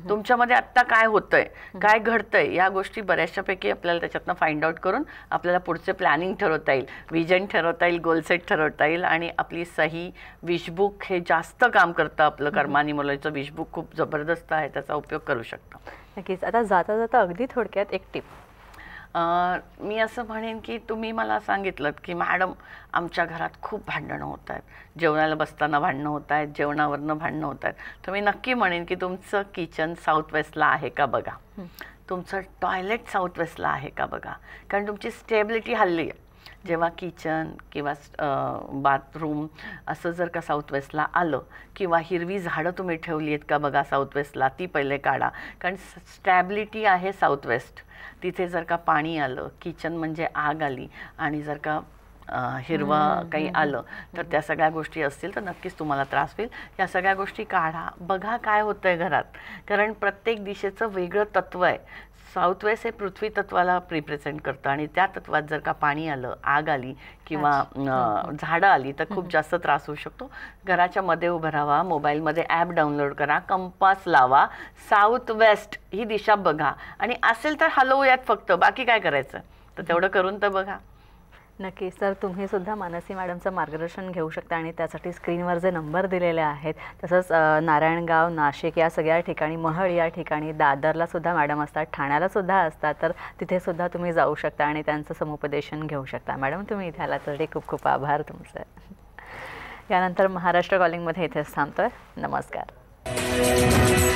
तुमच्यामध्ये आत्ता काय होतंय काय घडतंय या गोष्टी बऱ्याचशापैकी आपल्याला त्याच्यातनं फाइंड आउट करून आपल्याला पुढचे प्लॅनिंग ठरवता येईल विजन ठरवता येईल गोल सेट ठरवता येईल आणि आपली सही विशबुक हे जास्त काम करतं आपलं कर्मानिमोलॉजीचं विशबुक खूप जबरदस्त आहे त्याचा उपयोग करू शकतो नक्कीच आता जाता जाता अगदी थोडक्यात एक टिप मी असं म्हणेन की तुम्ही मला सांगितलं की मॅडम आमच्या घरात खूप भांडणं होत आहेत जेवणाला बसताना भांडणं होत आहेत जेवणावरनं भांडणं होत आहेत तर मी नक्की म्हणेन की तुमचं किचन साऊथ वेस्टला आहे का बघा तुमचं टॉयलेट साऊथ वेस्टला आहे का बघा कारण तुमची स्टेबिलिटी हल्ली आहे जेव्हा किचन किंवा बाथरूम असं जर का साऊथ वेस्टला आलं किंवा हिरवी झाडं तुम्ही ठेवली आहेत का बघा साऊथ वेस्टला ती पहिले काढा कारण स्टॅबिलिटी आहे साऊथ वेस्ट तिथे जर का पाणी आलं किचन म्हणजे आग आली आणि जर का हिरवा काही आलं तर त्या सगळ्या गोष्टी असतील तर नक्कीच तुम्हाला त्रास होईल या सगळ्या गोष्टी काढा बघा काय होतं घरात कारण प्रत्येक दिशेचं वेगळं तत्व आहे वेस्ट हे पृथ्वी तत्वाला रिप्रेझेंट करतं आणि त्या तत्वात जर का पाणी आलं आग आली किंवा झाडं आली तर खूप जास्त त्रास होऊ शकतो घराच्या मध्ये उभं राहा मोबाईलमध्ये ॲप डाउनलोड करा कंपास लावा साऊथ वेस्ट ही दिशा बघा आणि असेल तर हलवूयात फक्त बाकी काय करायचं तर तेवढं करून तर बघा नक्कीच तर तुम्ही सुद्धा मानसी मॅडमचं मार्गदर्शन घेऊ शकता आणि त्यासाठी स्क्रीनवर जे नंबर दिलेले आहेत तसंच नारायणगाव नाशिक या सगळ्या ठिकाणी महळ या ठिकाणी दादरला सुद्धा मॅडम असतात ठाण्याला सुद्धा असतात तर तिथे सुद्धा तुम्ही जाऊ शकता आणि त्यांचं समुपदेशन घेऊ शकता मॅडम तुम्ही इथे आला तरी खूप खूप आभार तुमचे यानंतर महाराष्ट्र कॉलिंगमध्ये इथेच थांबतोय नमस्कार